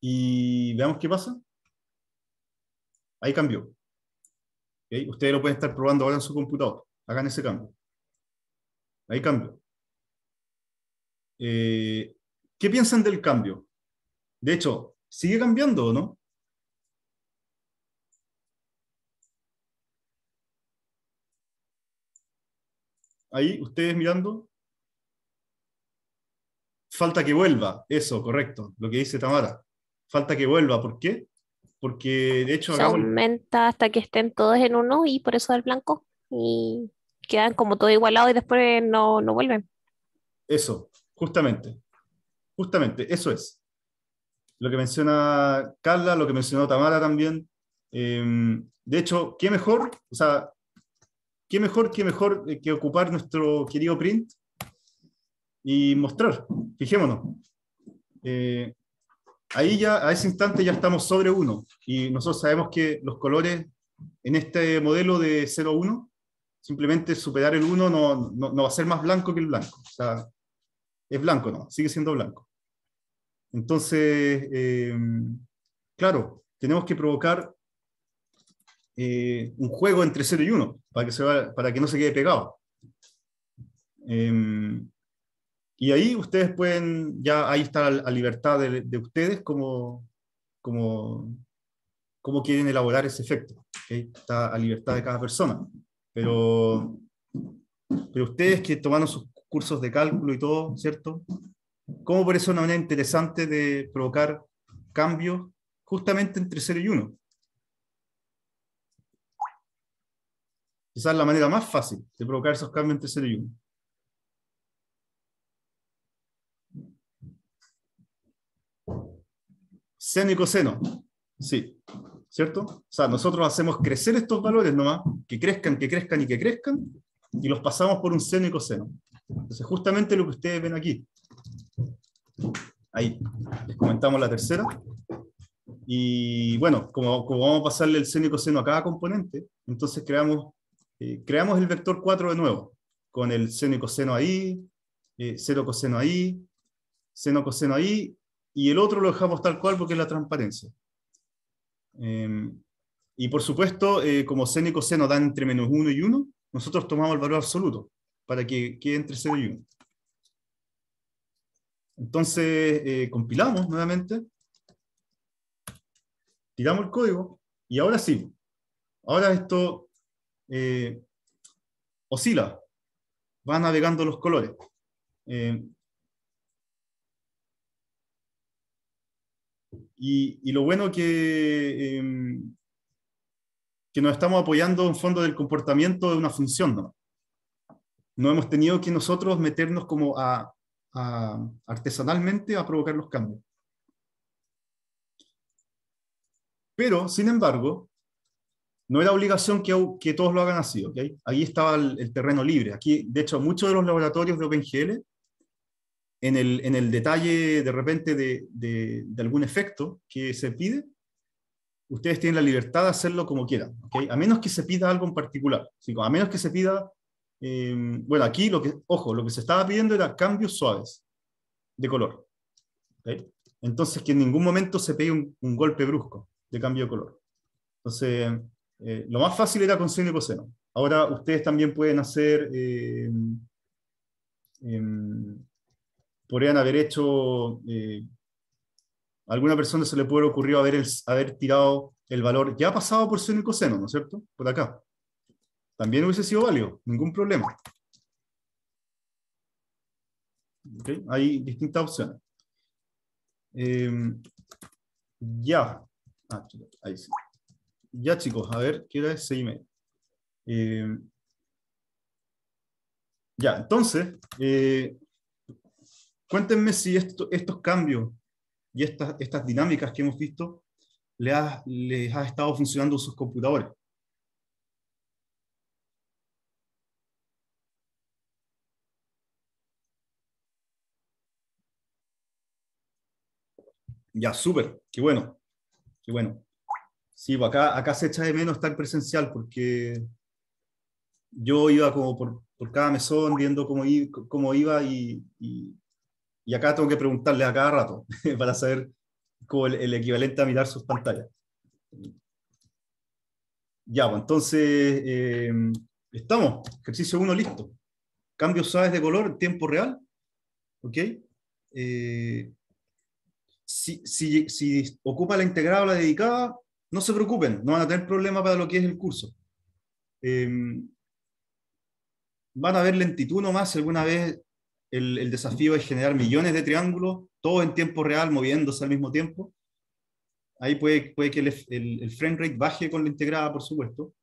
Y veamos qué pasa. Ahí cambió. Ustedes lo pueden estar probando ahora en su computador. Hagan ese cambio. Ahí cambió. Eh, ¿Qué piensan del cambio? De hecho, ¿sigue cambiando o no? Ahí, ustedes mirando. Falta que vuelva, eso, correcto, lo que dice Tamara. Falta que vuelva, ¿por qué? Porque de hecho... Se aumenta hasta que estén todos en uno y por eso el blanco y quedan como todo igualado y después no, no vuelven. Eso, Justamente, justamente, eso es. Lo que menciona Carla, lo que mencionó Tamara también. Em, de hecho, ¿qué mejor? O sea, ¿qué mejor, qué mejor eh, que ocupar nuestro querido print y mostrar? Fijémonos. Eh, ahí ya, a ese instante ya estamos sobre uno, y nosotros sabemos que los colores en este modelo de 0 a 1, simplemente superar el 1 no, no, no, va a ser más blanco que el blanco. O sea, es blanco, no, sigue siendo blanco. Entonces, eh, claro, tenemos que provocar eh, un juego entre 0 y 1 para que, no se quede pegado. Em, y ahí ustedes pueden, ya ahí está la, libertad de, ustedes como, como, como quieren elaborar ese efecto. Está a libertad de cada persona. Pero, pero ustedes que tomaron sus, cursos de cálculo y todo, ¿cierto? ¿Cómo por eso una manera interesante de provocar cambios justamente entre 0 y 1? Quizás la manera más fácil de provocar esos cambios entre 0 y 1. Seno y coseno, sí, ¿cierto? O sea, nosotros hacemos crecer estos valores nomás, que crezcan, que crezcan y que crezcan, y los pasamos por un seno y coseno. Entonces, justamente lo que ustedes ven aquí. Ahí, les comentamos la tercera. Y bueno, como, vamos a pasarle el seno y coseno a cada componente, entonces creamos, eh, creamos el vector 4 de nuevo, con el seno y coseno ahí, eh, cero coseno ahí, seno coseno ahí, y el otro lo dejamos tal cual porque es la transparencia. Em, y por supuesto, eh, como seno y coseno dan entre menos 1 y 1, nosotros tomamos el valor absoluto para que quede entre 0 y 1. Entonces, eh, compilamos nuevamente, tiramos el código y ahora sí, ahora esto eh, oscila, va navegando los colores. Eh, y, y, lo bueno que, que nos estamos apoyando en fondo del comportamiento de una función, ¿no? no hemos tenido que nosotros meternos como a, artesanalmente a provocar los cambios. Pero, sin embargo, no era obligación que, que todos lo hagan así, ¿ok? Ahí estaba el, terreno libre. Aquí, de hecho, muchos de los laboratorios de OpenGL, en el, detalle de repente de, algún efecto que se pide, ustedes tienen la libertad de hacerlo como quieran, A menos que se pida algo en particular, ¿sí? a menos que se pida Em, bueno, aquí lo que, ojo, lo que se estaba pidiendo era cambios suaves de color. Entonces, que en ningún momento se pegue un, golpe brusco de cambio de color. Entonces, eh, lo más fácil era con seno y coseno. Ahora ustedes también pueden hacer, em, em, podrían haber hecho, eh, alguna persona se le puede haber ocurrido haber, haber tirado el valor ya pasado por seno y coseno, ¿no es cierto? Por acá también hubiese sido válido, ningún problema. hay distintas opciones. Em, ya. Ah, ahí sí. Ya, chicos, a ver, ¿qué hora es? Em, ya, entonces, eh, cuéntenme si estos cambios y estas, dinámicas que hemos visto les ha, les ha estado funcionando sus computadores. Ya, súper, qué bueno, qué bueno. Sí, pues acá, acá se echa de menos estar presencial porque yo iba como por, cada mesón viendo cómo, iba y, acá tengo que preguntarle a cada rato *laughs* para saber cómo el, equivalente a mirar sus pantallas. Ya, pues entonces eh, estamos. Ejercicio 1 listo. Cambios suaves de color en tiempo real. ¿Ok? Eh, si, ocupa la integrada o la dedicada, no se preocupen, no van a tener problema para lo que es el curso. Em, van a ver lentitud nomás alguna vez el, desafío es generar millones de triángulos, todo en tiempo real, moviéndose al mismo tiempo. Ahí puede, puede que el, el frame rate baje con la integrada, por supuesto.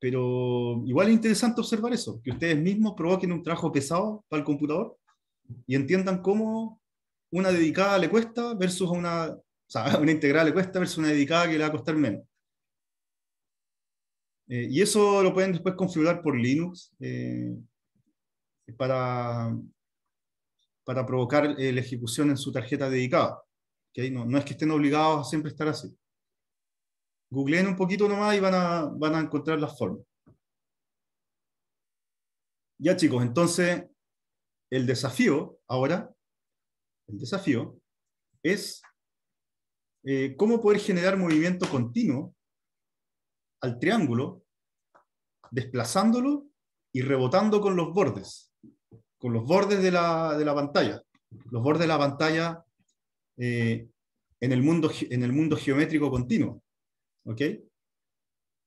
Pero igual es interesante observar eso, que ustedes mismos provoquen un trabajo pesado para el computador y entiendan cómo una dedicada le cuesta versus una, o *laughs* una integral le cuesta versus una dedicada que le va a costar menos. Eh, y eso lo pueden después configurar por Linux eh, para, para provocar eh, la ejecución en su tarjeta dedicada. No, es que estén obligados a siempre estar así. Googleen un poquito nomás y van a, van a encontrar las forma. Ya chicos, entonces el desafío ahora el desafío, es eh, cómo poder generar movimiento continuo al triángulo, desplazándolo y rebotando con los bordes, con los bordes de la, de la pantalla. Los bordes de la pantalla eh, en, el mundo, en el mundo geométrico continuo. ¿Ok?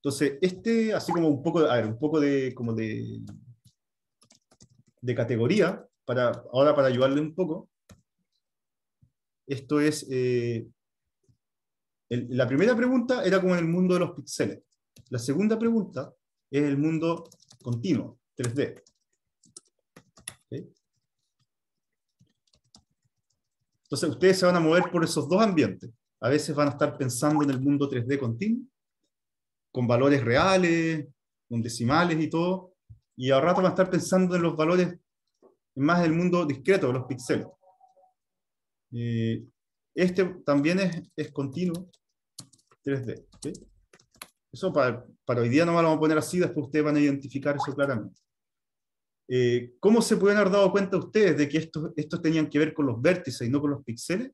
Entonces, este, así como un poco, un poco de, como de, de categoría, para, ahora para ayudarle un poco, esto es, eh, la primera pregunta era como en el mundo de los píxeles. La segunda pregunta es el mundo continuo, 3D. Entonces ustedes se van a mover por esos dos ambientes. A veces van a estar pensando en el mundo 3D continuo, con valores reales, con decimales y todo, y al rato van a estar pensando en los valores, más del mundo discreto, de los píxeles este también es, continuo, 3D. Eso para, hoy día no lo vamos a poner así, después ustedes van a identificar eso claramente. Eh, ¿Cómo se pueden haber dado cuenta ustedes de que estos, estos tenían que ver con los vértices y no con los píxeles?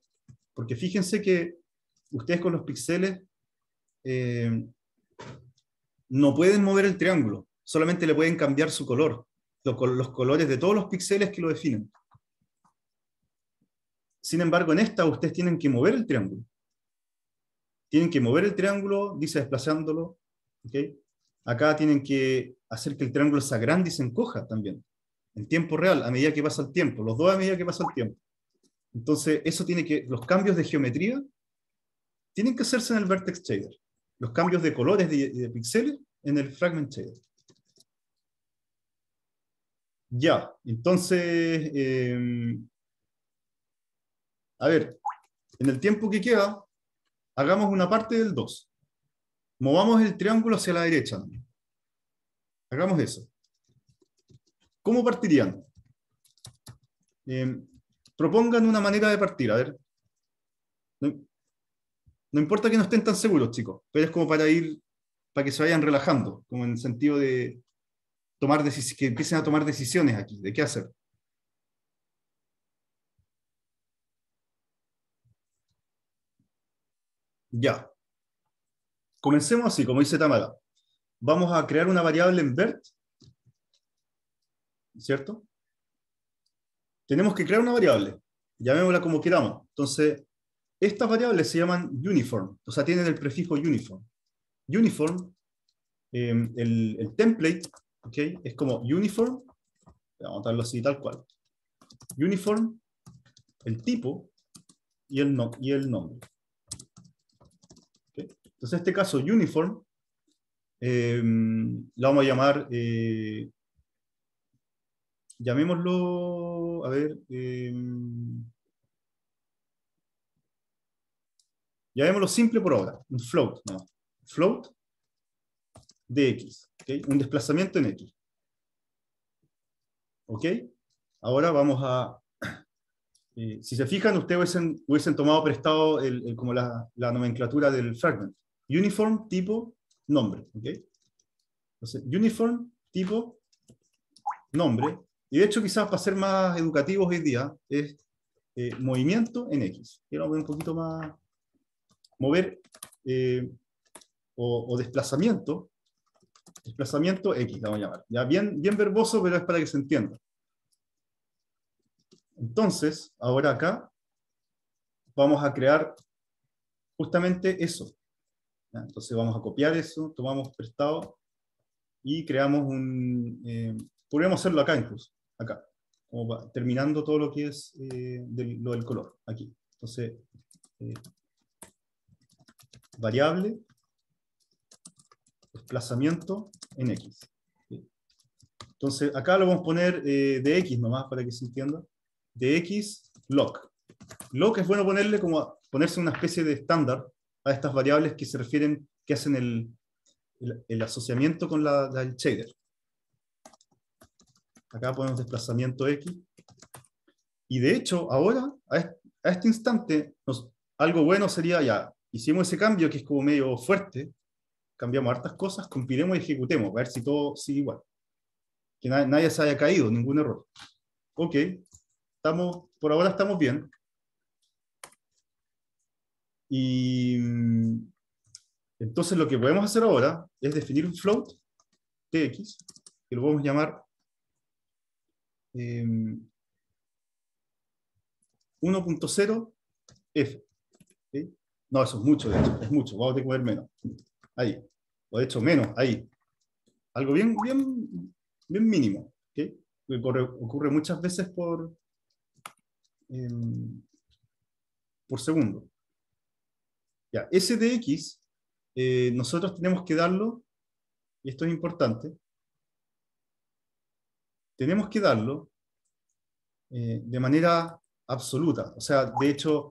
Porque fíjense que ustedes con los píxeles eh, no pueden mover el triángulo, solamente le pueden cambiar su color, los, los colores de todos los píxeles que lo definen. Sin embargo, en esta ustedes tienen que mover el triángulo. Tienen que mover el triángulo, dice desplazándolo. Acá tienen que hacer que el triángulo se agrande y se encoja también. En tiempo real, a medida que pasa el tiempo. Los dos a medida que pasa el tiempo. Entonces, eso tiene que, los cambios de geometría tienen que hacerse en el vertex shader. Los cambios de colores de, de píxeles en el fragment shader. Ya, entonces, em, a ver, en el tiempo que queda, hagamos una parte del 2. Movamos el triángulo hacia la derecha. Hagamos eso. ¿Cómo partirían? Em, propongan una manera de partir. A ver. No, importa que no estén tan seguros, chicos, pero es como para ir, para que se vayan relajando, como en el sentido de tomar que empiecen a tomar decisiones aquí, de qué hacer. Ya. Comencemos así, como dice Tamara. Vamos a crear una variable en BERT, ¿cierto? Tenemos que crear una variable, llamémosla como queramos. Entonces, estas variables se llaman uniform, o sea, tienen el prefijo uniform. Uniform, em, el, template, ¿ok? es como uniform, vamos a darlo así, tal cual. Uniform, el tipo y el, no, y el nombre. Entonces, este caso, uniform, em, la vamos a llamar, eh, llamémoslo, a ver, em, llamémoslo simple por ahora, un float, no, float de x, un desplazamiento en x. ¿Ok? Ahora vamos a eh, si se fijan, ustedes hubiesen, tomado prestado como la, la, nomenclatura del fragment uniform tipo nombre, uniform tipo nombre, y de hecho quizás para ser más educativos hoy día, es eh, movimiento en X. Quiero mover un poquito más, mover eh, o, desplazamiento, desplazamiento X, la vamos a llamar. Ya bien, bien verboso, pero es para que se entienda. Entonces, ahora acá vamos a crear justamente eso. Entonces vamos a copiar eso, tomamos prestado y creamos un... Eh, podríamos hacerlo acá incluso, acá, terminando todo lo que es eh, lo del color, aquí. Entonces, eh, variable, desplazamiento en X. Entonces, acá lo vamos a poner de X nomás, para que se entienda. De X, Lock. Lock es bueno ponerle como, ponerse una especie de estándar, a estas variables que se refieren, que hacen el, el, asociamiento con la, el shader. Acá ponemos desplazamiento X. Y de hecho, ahora, a este, instante, algo bueno sería ya, hicimos ese cambio que es como medio fuerte, cambiamos hartas cosas, compilemos y ejecutemos, a ver si todo sigue igual. Que nadie, se haya caído, ningún error. Ok, estamos, por ahora estamos bien. Y mm, entonces lo que podemos hacer ahora es definir un float tx, que lo podemos llamar 1.0 em, f. No, eso es mucho, de hecho, es mucho. Vamos a tener que menos. Ahí. O de hecho, menos, ahí. Algo bien, bien, bien mínimo. Que ocurre, muchas veces por, em, por segundo. Ya, ese de X, eh, nosotros tenemos que darlo, y esto es importante, tenemos que darlo eh, de manera absoluta. O sea, de hecho,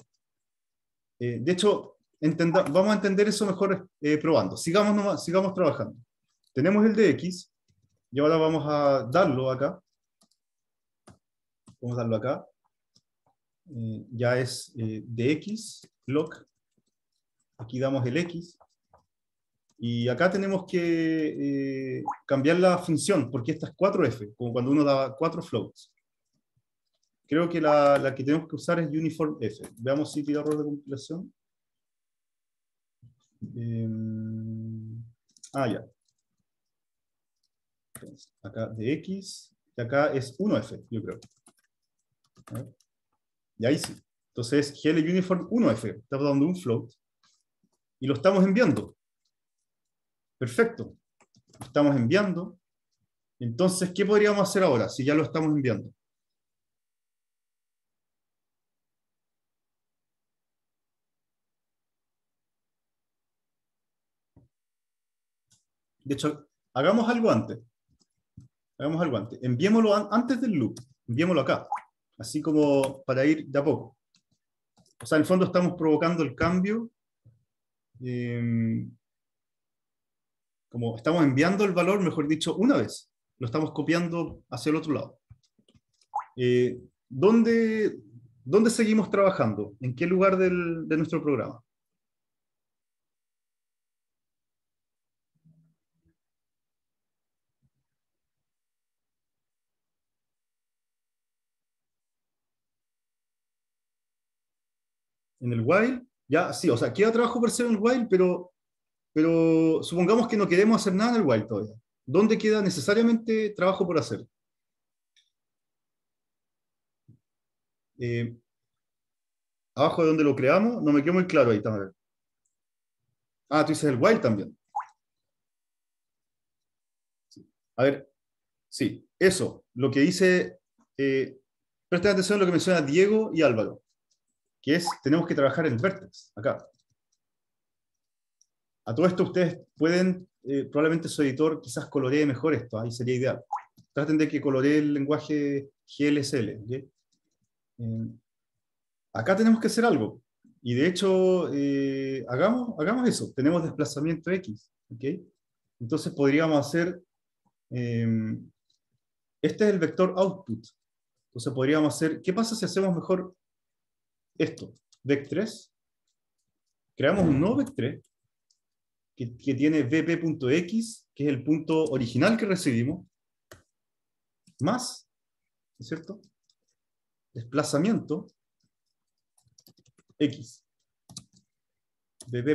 eh, de hecho vamos a entender eso mejor probando. Sigamos, sigamos trabajando. Tenemos el de X, y ahora vamos a darlo acá. Vamos a darlo acá. ya es de X, log aquí damos el X, y acá tenemos que eh, cambiar la función, porque esta es 4F, como cuando uno da 4 floats. Creo que la, que tenemos que usar es uniform F. Veamos si tira error de compilación. Eh, ah, ya. acá de X, y acá es 1F, yo creo. Y ahí sí. Entonces, GL uniform 1F, Estamos dando un float y lo estamos enviando. Perfecto. Lo estamos enviando. Entonces, ¿qué podríamos hacer ahora si ya lo estamos enviando? De hecho, hagamos algo antes. Hagamos algo antes. Enviémoslo antes del loop. Enviémoslo acá. Así como para ir de a poco. O sea, en el fondo estamos provocando el cambio Em, como estamos enviando el valor, mejor dicho, una vez, lo estamos copiando hacia el otro lado. Eh, ¿dónde, ¿Dónde seguimos trabajando? ¿En qué lugar del, de nuestro programa? en el while ya, sí, o sea, queda trabajo por hacer en el wild, pero, pero supongamos que no queremos hacer nada en el wild todavía. ¿Dónde queda necesariamente trabajo por hacer? Eh, abajo de donde lo creamos, no me quedó muy claro ahí, también. Ah, tú dices el wild también. A ver, sí, eso, lo que dice, eh, presten atención a lo que menciona Diego y Álvaro. Y es, tenemos que trabajar en vertex, acá. A todo esto ustedes pueden, eh, probablemente su editor quizás coloree mejor esto, ahí sería ideal. Traten de que coloree el lenguaje GLSL. Eh, acá tenemos que hacer algo. Y de hecho, eh, hagamos, hagamos eso. Tenemos desplazamiento X. ¿okay? Entonces podríamos hacer... Em, este es el vector output. Entonces podríamos hacer... ¿Qué pasa si hacemos mejor esto, vec3, creamos un nuevo vec3 que, tiene vp.x, que es el punto original que recibimos, más, es cierto? Desplazamiento x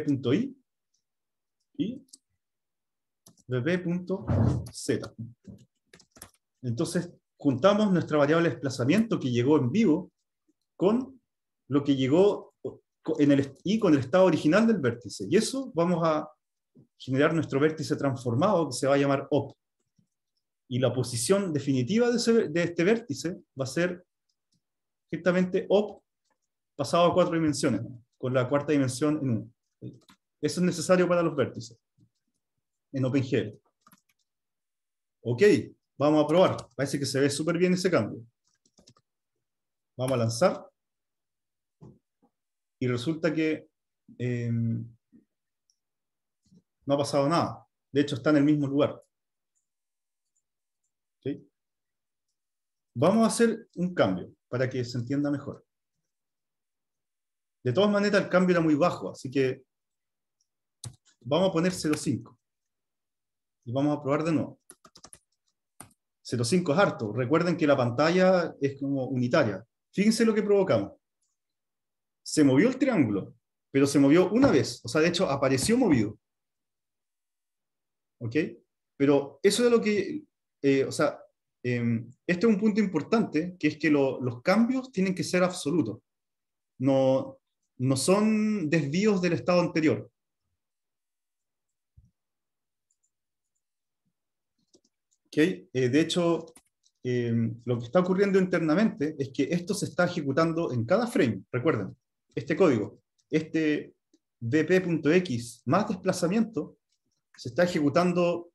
punto y VP.z. Entonces, juntamos nuestra variable desplazamiento que llegó en vivo con lo que llegó en el, y con el estado original del vértice. Y eso vamos a generar nuestro vértice transformado que se va a llamar op. Y la posición definitiva de, este vértice va a ser justamente op pasado a cuatro dimensiones, con la cuarta dimensión en Eso es necesario para los vértices en OpenGL. Ok, vamos a probar. Parece que se ve súper bien ese cambio. Vamos a lanzar y resulta que em, no ha pasado nada. De hecho, está en el mismo lugar. Vamos a hacer un cambio para que se entienda mejor. De todas maneras, el cambio era muy bajo, así que vamos a poner 0,5. Y vamos a probar de nuevo. 0,5 es harto. Recuerden que la pantalla es como unitaria. Fíjense lo que provocamos se movió el triángulo, pero se movió una vez, o sea, de hecho apareció movido. ¿Ok? Pero eso es lo que, eh, o sea, em, este es un punto importante, que es que los cambios tienen que ser absolutos, no, son desvíos del estado anterior. ¿Ok? Eh, de hecho, em, lo que está ocurriendo internamente es que esto se está ejecutando en cada frame, recuerden este código, este bp.x más desplazamiento, se está ejecutando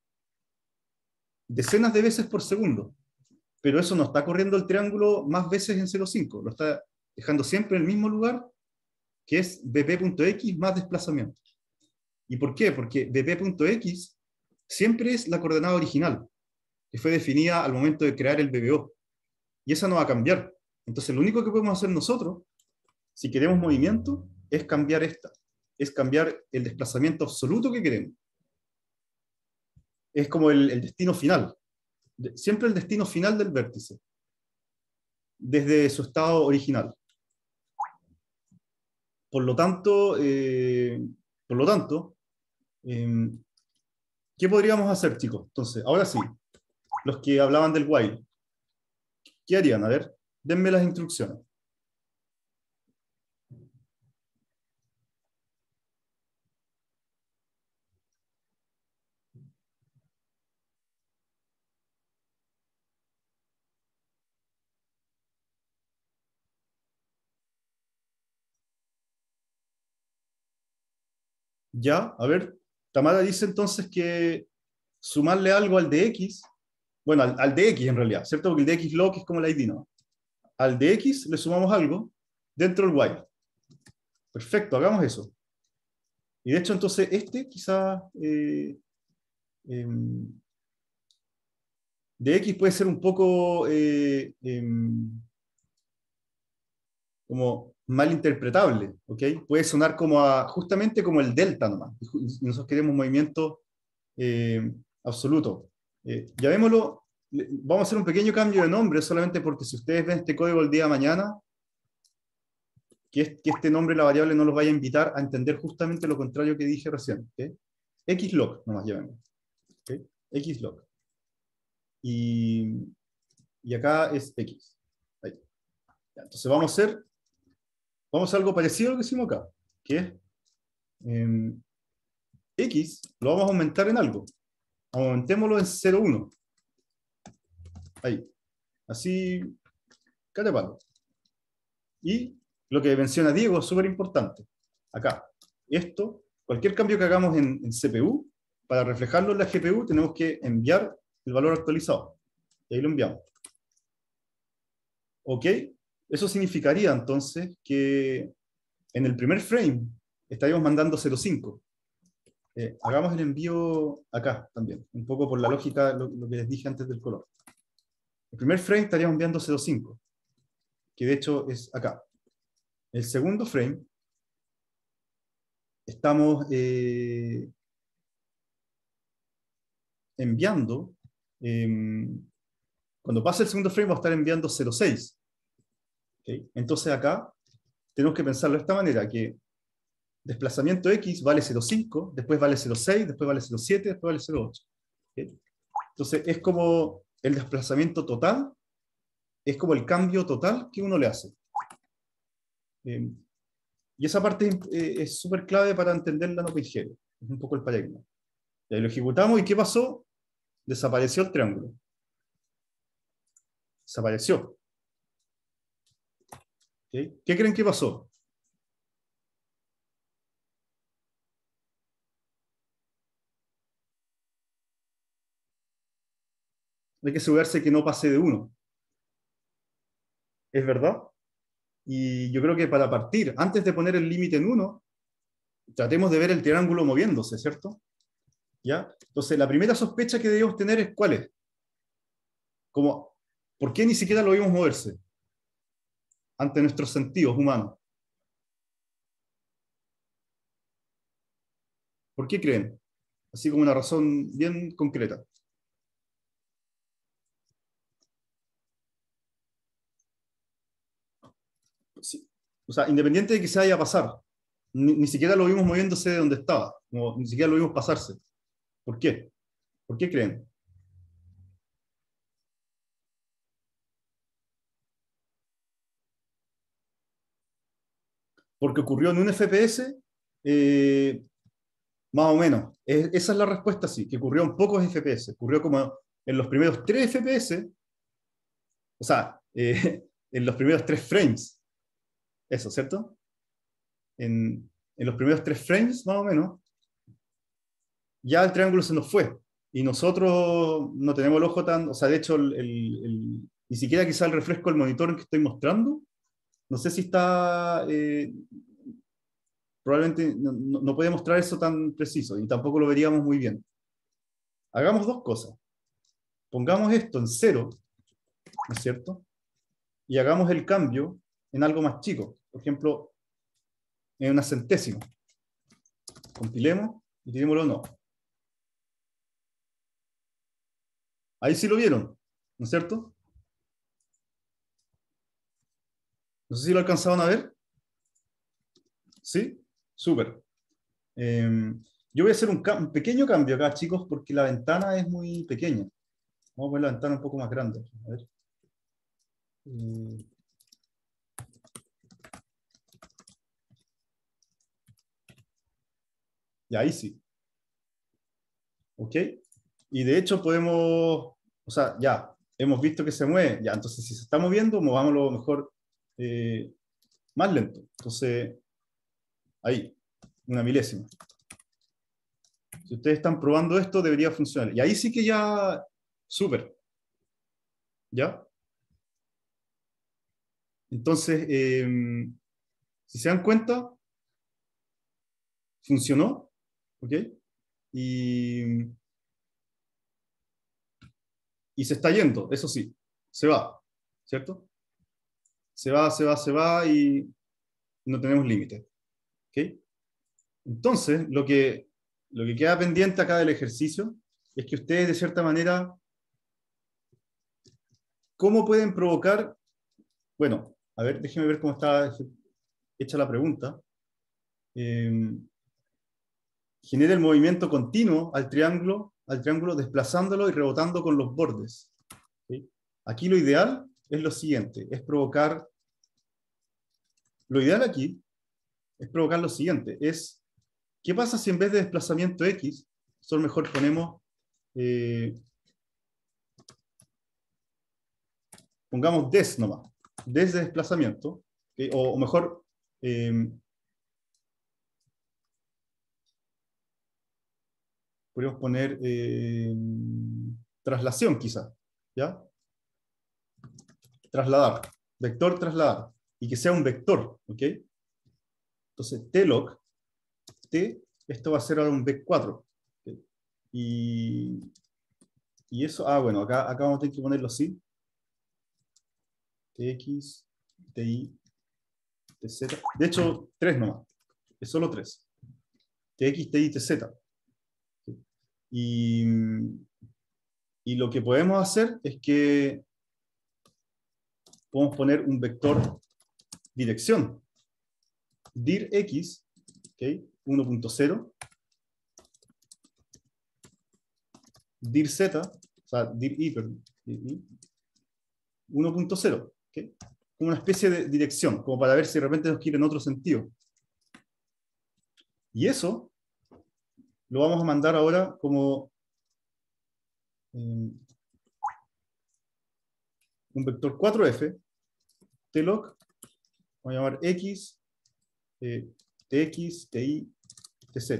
decenas de veces por segundo, pero eso no está corriendo el triángulo más veces en 0.5, lo está dejando siempre en el mismo lugar, que es bp.x más desplazamiento. ¿Y por qué? Porque bp.x siempre es la coordenada original, que fue definida al momento de crear el BBO. Y esa no va a cambiar. Entonces, lo único que podemos hacer nosotros si queremos movimiento, es cambiar esta, es cambiar el desplazamiento absoluto que queremos. Es como el, destino final, siempre el destino final del vértice, desde su estado original. Por lo tanto, eh, por lo tanto em, ¿qué podríamos hacer, chicos? Entonces, ahora sí, los que hablaban del while, ¿qué harían? A ver, denme las instrucciones. Ya, a ver, Tamara dice entonces que sumarle algo al de X, bueno, al, de X en realidad, ¿cierto? Porque el de X log es como la ID, ¿no? Al de X le sumamos algo dentro del Y. Perfecto, hagamos eso. Y de hecho, entonces, este quizá eh, em, de X puede ser un poco eh, em, como mal interpretable, ¿ok? Puede sonar como a, justamente como el delta nomás. nosotros queremos movimiento eh, absoluto. Eh, llamémoslo, vamos a hacer un pequeño cambio de nombre solamente porque si ustedes ven este código el día de mañana, que, que este nombre, la variable, no los vaya a invitar a entender justamente lo contrario que dije recién. ¿okay? Xlog nomás llamemos. ¿okay? Xlog. Y, y acá es X. Entonces vamos a hacer vamos a algo parecido a lo que hicimos acá, que es em, x lo vamos a aumentar en algo. Aumentémoslo en 0,1. Ahí. Así, catapalo. Y lo que menciona Diego es súper importante. Acá, esto, cualquier cambio que hagamos en, CPU, para reflejarlo en la GPU tenemos que enviar el valor actualizado. Y ahí lo enviamos. OK, eso significaría entonces que en el primer frame estaríamos mandando 0.5. Eh, hagamos el envío acá también, un poco por la lógica, lo, que les dije antes del color. El primer frame estaríamos enviando 0.5, que de hecho es acá. El segundo frame estamos eh, enviando, em, cuando pase el segundo frame va a estar enviando 0.6, entonces acá tenemos que pensarlo de esta manera, que desplazamiento x vale 0,5, después vale 0,6, después vale 0,7, después vale 0,8. Entonces es como el desplazamiento total, es como el cambio total que uno le hace. Em, y esa parte eh, es súper clave para entender la no es un poco el paradigma. Y lo ejecutamos y ¿qué pasó? Desapareció el triángulo. Desapareció. ¿Qué creen que pasó? Hay que asegurarse que no pase de uno. ¿Es verdad? Y yo creo que para partir, antes de poner el límite en uno, tratemos de ver el triángulo moviéndose, ¿cierto? ¿Ya? Entonces, la primera sospecha que debemos tener es cuál es. Como, ¿por qué ni siquiera lo vimos moverse? ante nuestros sentidos humanos. ¿Por qué creen? Así como una razón bien concreta. O sea, independiente de que se haya pasado. pasar, ni, siquiera lo vimos moviéndose de donde estaba, ni siquiera lo vimos pasarse. ¿Por qué? ¿Por qué creen? porque ocurrió en un FPS, eh, más o menos. esa es la respuesta, sí, que ocurrió en pocos FPS. Ocurrió como en los primeros tres FPS, o sea, eh, *laughs* en los primeros tres frames. Eso, ¿cierto? En, en los primeros tres frames, más o menos, ya el triángulo se nos fue. Y nosotros no tenemos el ojo tan, o sea, de hecho, ni siquiera quizá el refresco del monitor que estoy mostrando no sé si está, eh, probablemente no, no, puede mostrar eso tan preciso y tampoco lo veríamos muy bien. Hagamos dos cosas. Pongamos esto en cero, ¿no es cierto? Y hagamos el cambio en algo más chico, por ejemplo, en una centésima. Compilemos y tirémoslo no. Ahí sí lo vieron, ¿no es cierto? No sé si lo alcanzaban a ver. ¿Sí? Súper. Em, yo voy a hacer un, pequeño cambio acá, chicos, porque la ventana es muy pequeña. Vamos a poner la ventana un poco más grande. A ver. y ahí sí. ¿Ok? Y de hecho podemos, o sea, ya, hemos visto que se mueve. Ya, entonces si se está moviendo, movámoslo mejor eh, más lento. Entonces, ahí, una milésima. Si ustedes están probando esto, debería funcionar. Y ahí sí que ya, súper. ¿Ya? Entonces, em, si se dan cuenta, funcionó. ¿Ok? Y, y se está yendo, eso sí, se va, ¿cierto? se va, se va, se va y no tenemos límite. ¿Okay? Entonces, lo que, lo que queda pendiente acá del ejercicio es que ustedes, de cierta manera, ¿cómo pueden provocar? Bueno, a ver, déjenme ver cómo está hecha la pregunta. Em, genera el movimiento continuo al triángulo, al triángulo desplazándolo y rebotando con los bordes. Aquí lo ideal es lo siguiente, es provocar, lo ideal aquí es provocar lo siguiente, es, ¿qué pasa si en vez de desplazamiento X, solo mejor ponemos, eh, pongamos des nomás, des desplazamiento, o, mejor, eh, podríamos poner em, traslación quizá ¿ya? trasladar, vector trasladar, y que sea un vector, ¿ok? Entonces, T-log, T, esto va a ser ahora un v 4 Y, y, eso, ah, bueno, acá, acá vamos a tener que ponerlo así. TX, TI, TZ. De hecho, tres nomás. Es solo tres. TX, TI, TZ. Y, y lo que podemos hacer es que podemos poner un vector dirección. Dir x, 1.0. Dir z, o sea, dir y, perdón, 1.0. Okay, como una especie de dirección, como para ver si de repente nos quieren en otro sentido. Y eso lo vamos a mandar ahora como em, un vector 4F, T-log, voy a llamar X, eh, TX, TI, TZ.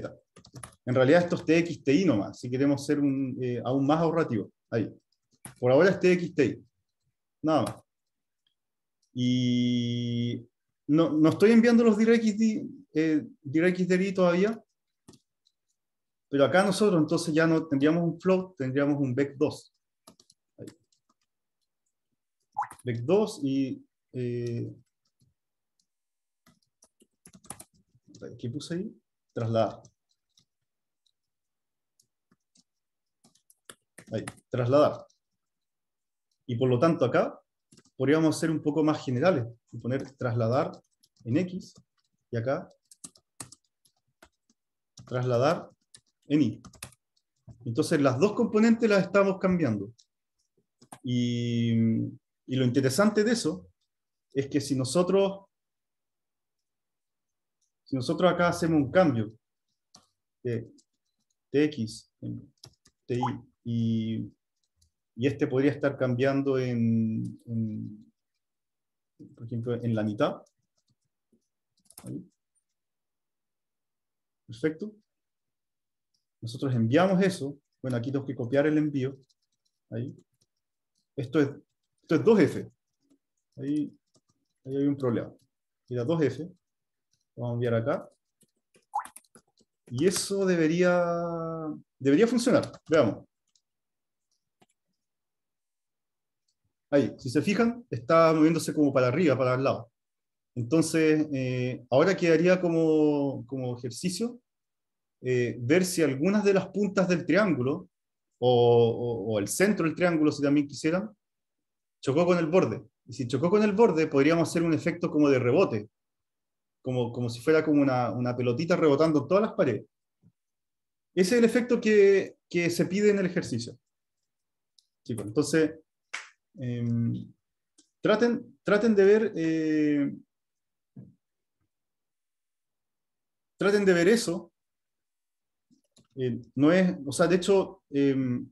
En realidad esto es TX, TI nomás, si queremos ser un, eh, aún más ahorrativo. Ahí. Por ahora es TX, TI. Nada Y no, estoy enviando los DirectX, eh, Y todavía, pero acá nosotros entonces ya no tendríamos un float, tendríamos un vec 2 vec 2 y... Eh, ¿Qué puse ahí? Trasladar. Ahí, trasladar. Y por lo tanto acá podríamos ser un poco más generales y poner trasladar en X y acá trasladar en Y. Entonces las dos componentes las estamos cambiando. Y y lo interesante de eso es que si nosotros, si nosotros acá hacemos un cambio de TX, TI, y, y este podría estar cambiando en, en, por ejemplo, en la mitad. Perfecto. Nosotros enviamos eso. Bueno, aquí tengo que copiar el envío. Ahí. Esto es entonces, 2F. Ahí, hay un problema. Mira, 2F. Vamos a enviar acá. Y eso debería, debería funcionar. Veamos. Ahí, si se fijan, está moviéndose como para arriba, para el lado. Entonces, eh, ahora quedaría como, como ejercicio eh, ver si algunas de las puntas del triángulo, o, o, el centro del triángulo, si también quisieran, chocó con el borde. Y si chocó con el borde, podríamos hacer un efecto como de rebote, como, como si fuera como una, una pelotita rebotando todas las paredes. Ese es el efecto que, que se pide en el ejercicio. Chicos, entonces, em, traten, traten de ver... Eh, traten de ver eso. Eh, no es, o sea, de hecho, em,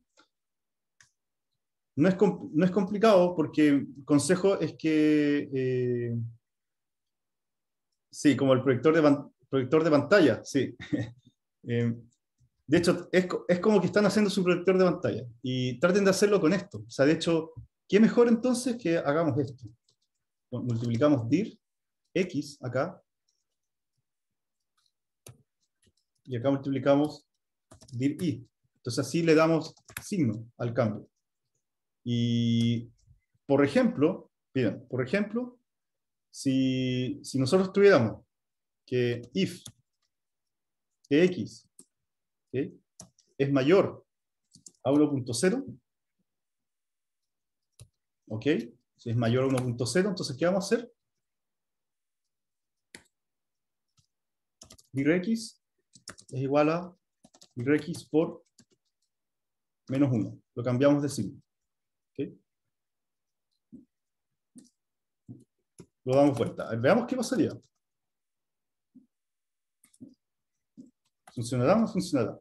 no es, complicado porque el consejo es que, eh, sí, como el proyector de, proyector de pantalla, sí. *laughs* Eh, de hecho, es, es, como que están haciendo su proyector de pantalla y traten de hacerlo con esto. O sea, de hecho, ¿qué mejor entonces que hagamos esto? Multiplicamos dir x acá y acá multiplicamos dir y. Entonces así le damos signo al cambio. Y, por ejemplo, miren, por ejemplo, si, nosotros tuviéramos que if x es mayor a 1.0, ¿ok? Si es mayor a 1.0, entonces ¿qué vamos a hacer? Y x es igual a x por menos 1. Lo cambiamos de signo. lo damos vuelta. Veamos qué pasaría. ¿Funcionará o no funcionará?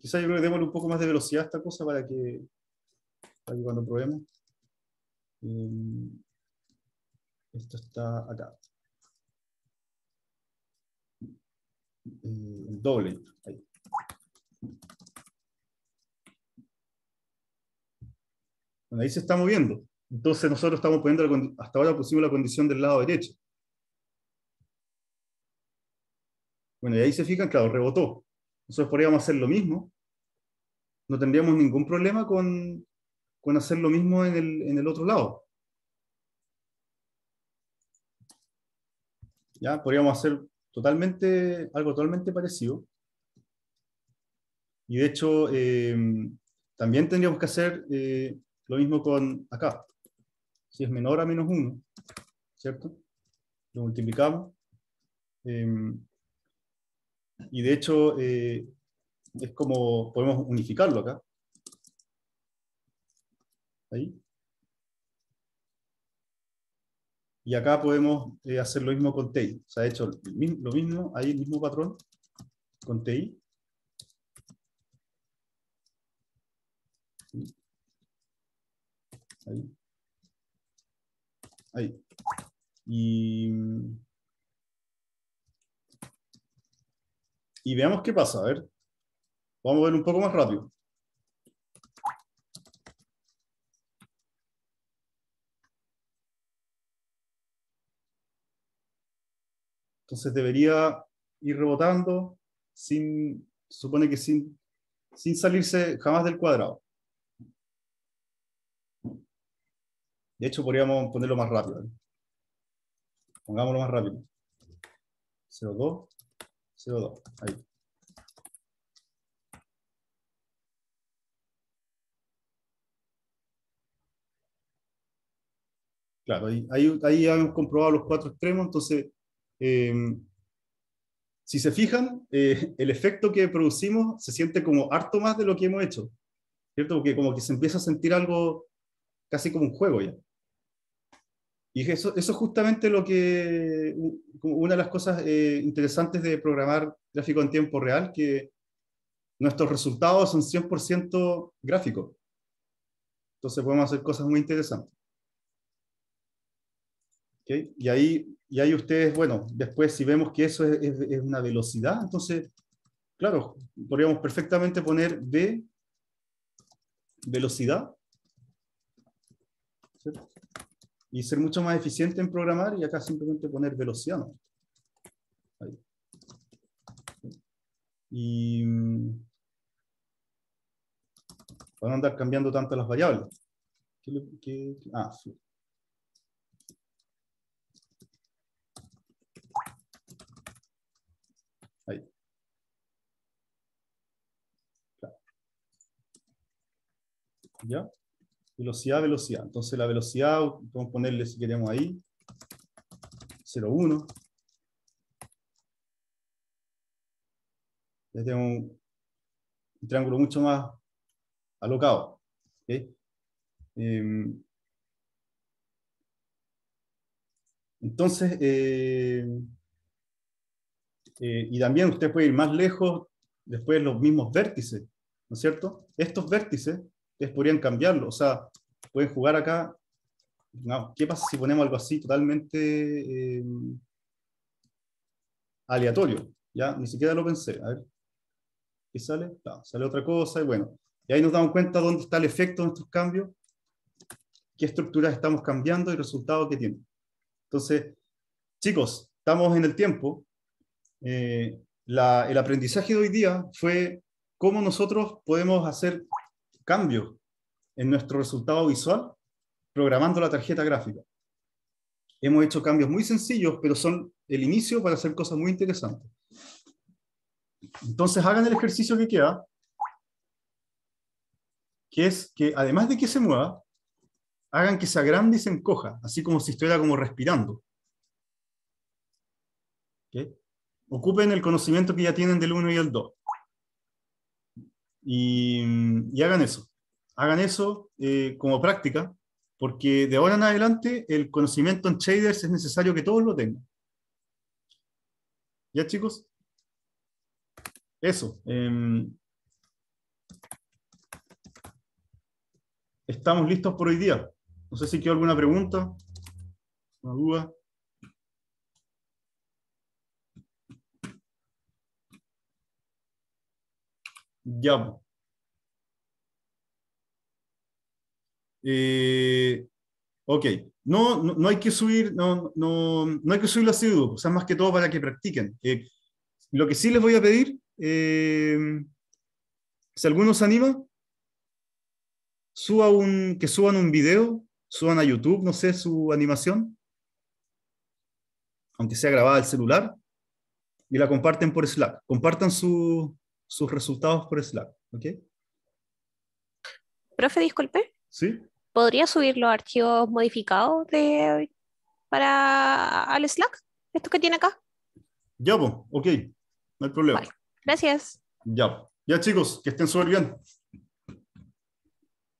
Quizás yo creo que démosle un poco más de velocidad a esta cosa para que, para que cuando probemos. Eh, esto está acá. Eh, doble. Ahí. ahí se está moviendo. Entonces nosotros estamos poniendo, hasta ahora pusimos la condición del lado derecho. Bueno, y ahí se fijan, claro, rebotó. Nosotros podríamos hacer lo mismo. No tendríamos ningún problema con, hacer lo mismo en el, otro lado. ¿Ya? Podríamos hacer totalmente, algo totalmente parecido. Y de hecho, eh, también tendríamos que hacer eh, lo mismo con acá si es menor a menos 1, ¿cierto? Lo multiplicamos. Em, y de hecho, eh, es como podemos unificarlo acá. Ahí. Y acá podemos eh, hacer lo mismo con TI. O sea, he hecho lo mismo, ahí el mismo patrón con TI. Ahí. Ahí. Y, veamos qué pasa. A ver, vamos a ver un poco más rápido. Entonces debería ir rebotando sin, supone que sin, sin salirse jamás del cuadrado. De hecho, podríamos ponerlo más rápido. ¿eh? Pongámoslo más rápido. 0,2, 0,2. Ahí. Claro, ahí, ahí, hemos comprobado los cuatro extremos, entonces, em, si se fijan, eh, el efecto que producimos se siente como harto más de lo que hemos hecho, ¿cierto? Porque como que se empieza a sentir algo casi como un juego ya. Y eso, eso es justamente lo que, una de las cosas eh, interesantes de programar gráfico en tiempo real, que nuestros resultados son 100% gráficos. Entonces podemos hacer cosas muy interesantes. ¿Okay? Y, ahí, y ahí ustedes, bueno, después si vemos que eso es, es una velocidad, entonces, claro, podríamos perfectamente poner B, velocidad. ¿cierto? y ser mucho más eficiente en programar y acá simplemente poner velocidad. ¿no? Y mm, van a andar cambiando tanto las variables. ah, sí. Ahí. ¿Ya? velocidad, velocidad. Entonces la velocidad, podemos ponerle si queremos ahí, 0,1. Ya un, triángulo mucho más alocado. Em, entonces, eh, eh, y también usted puede ir más lejos después de los mismos vértices, ¿no es cierto? Estos vértices ustedes podrían cambiarlo. O sea, pueden jugar acá. ¿Qué pasa si ponemos algo así totalmente em, aleatorio? Ya, ni siquiera lo pensé. A ver, ¿qué sale? sale otra cosa y bueno. Y ahí nos damos cuenta dónde está el efecto de nuestros cambios, qué estructuras estamos cambiando y el resultado que tiene. Entonces, chicos, estamos en el tiempo. Eh, el aprendizaje de hoy día fue cómo nosotros podemos hacer cambios en nuestro resultado visual programando la tarjeta gráfica. Hemos hecho cambios muy sencillos, pero son el inicio para hacer cosas muy interesantes. Entonces hagan el ejercicio que queda, que es que además de que se mueva, hagan que se agrande y se encoja, así como si estuviera como respirando. Ocupen el conocimiento que ya tienen del 1 y el 2. Mm, y, hagan eso. Hagan eso eh, como práctica, porque de ahora en adelante el conocimiento en shaders es necesario que todos lo tengan. ¿Ya, chicos? Eso. Em, estamos listos por hoy día. No sé si quedó alguna pregunta, una duda. Ya. Eh, ok, no, no, hay que subir, no, no, hay que subir los o sea, más que todo para que practiquen. Eh, lo que sí les voy a pedir, eh, si alguno se anima, suba un, que suban un video, suban a YouTube, no sé, su animación, aunque sea grabada el celular, y la comparten por Slack. Compartan su, sus resultados por Slack. ¿Ok? Profe, disculpe. Sí. ¿Podría subir los archivos modificados de, para al Slack? ¿Esto que tiene acá? Ya, ok. No hay problema. Gracias. Ya. Ya, chicos, que estén súper bien.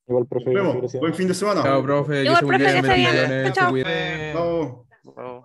Igual, profe. Buen fin de semana. Chao, profe. profe, que Chao. chao.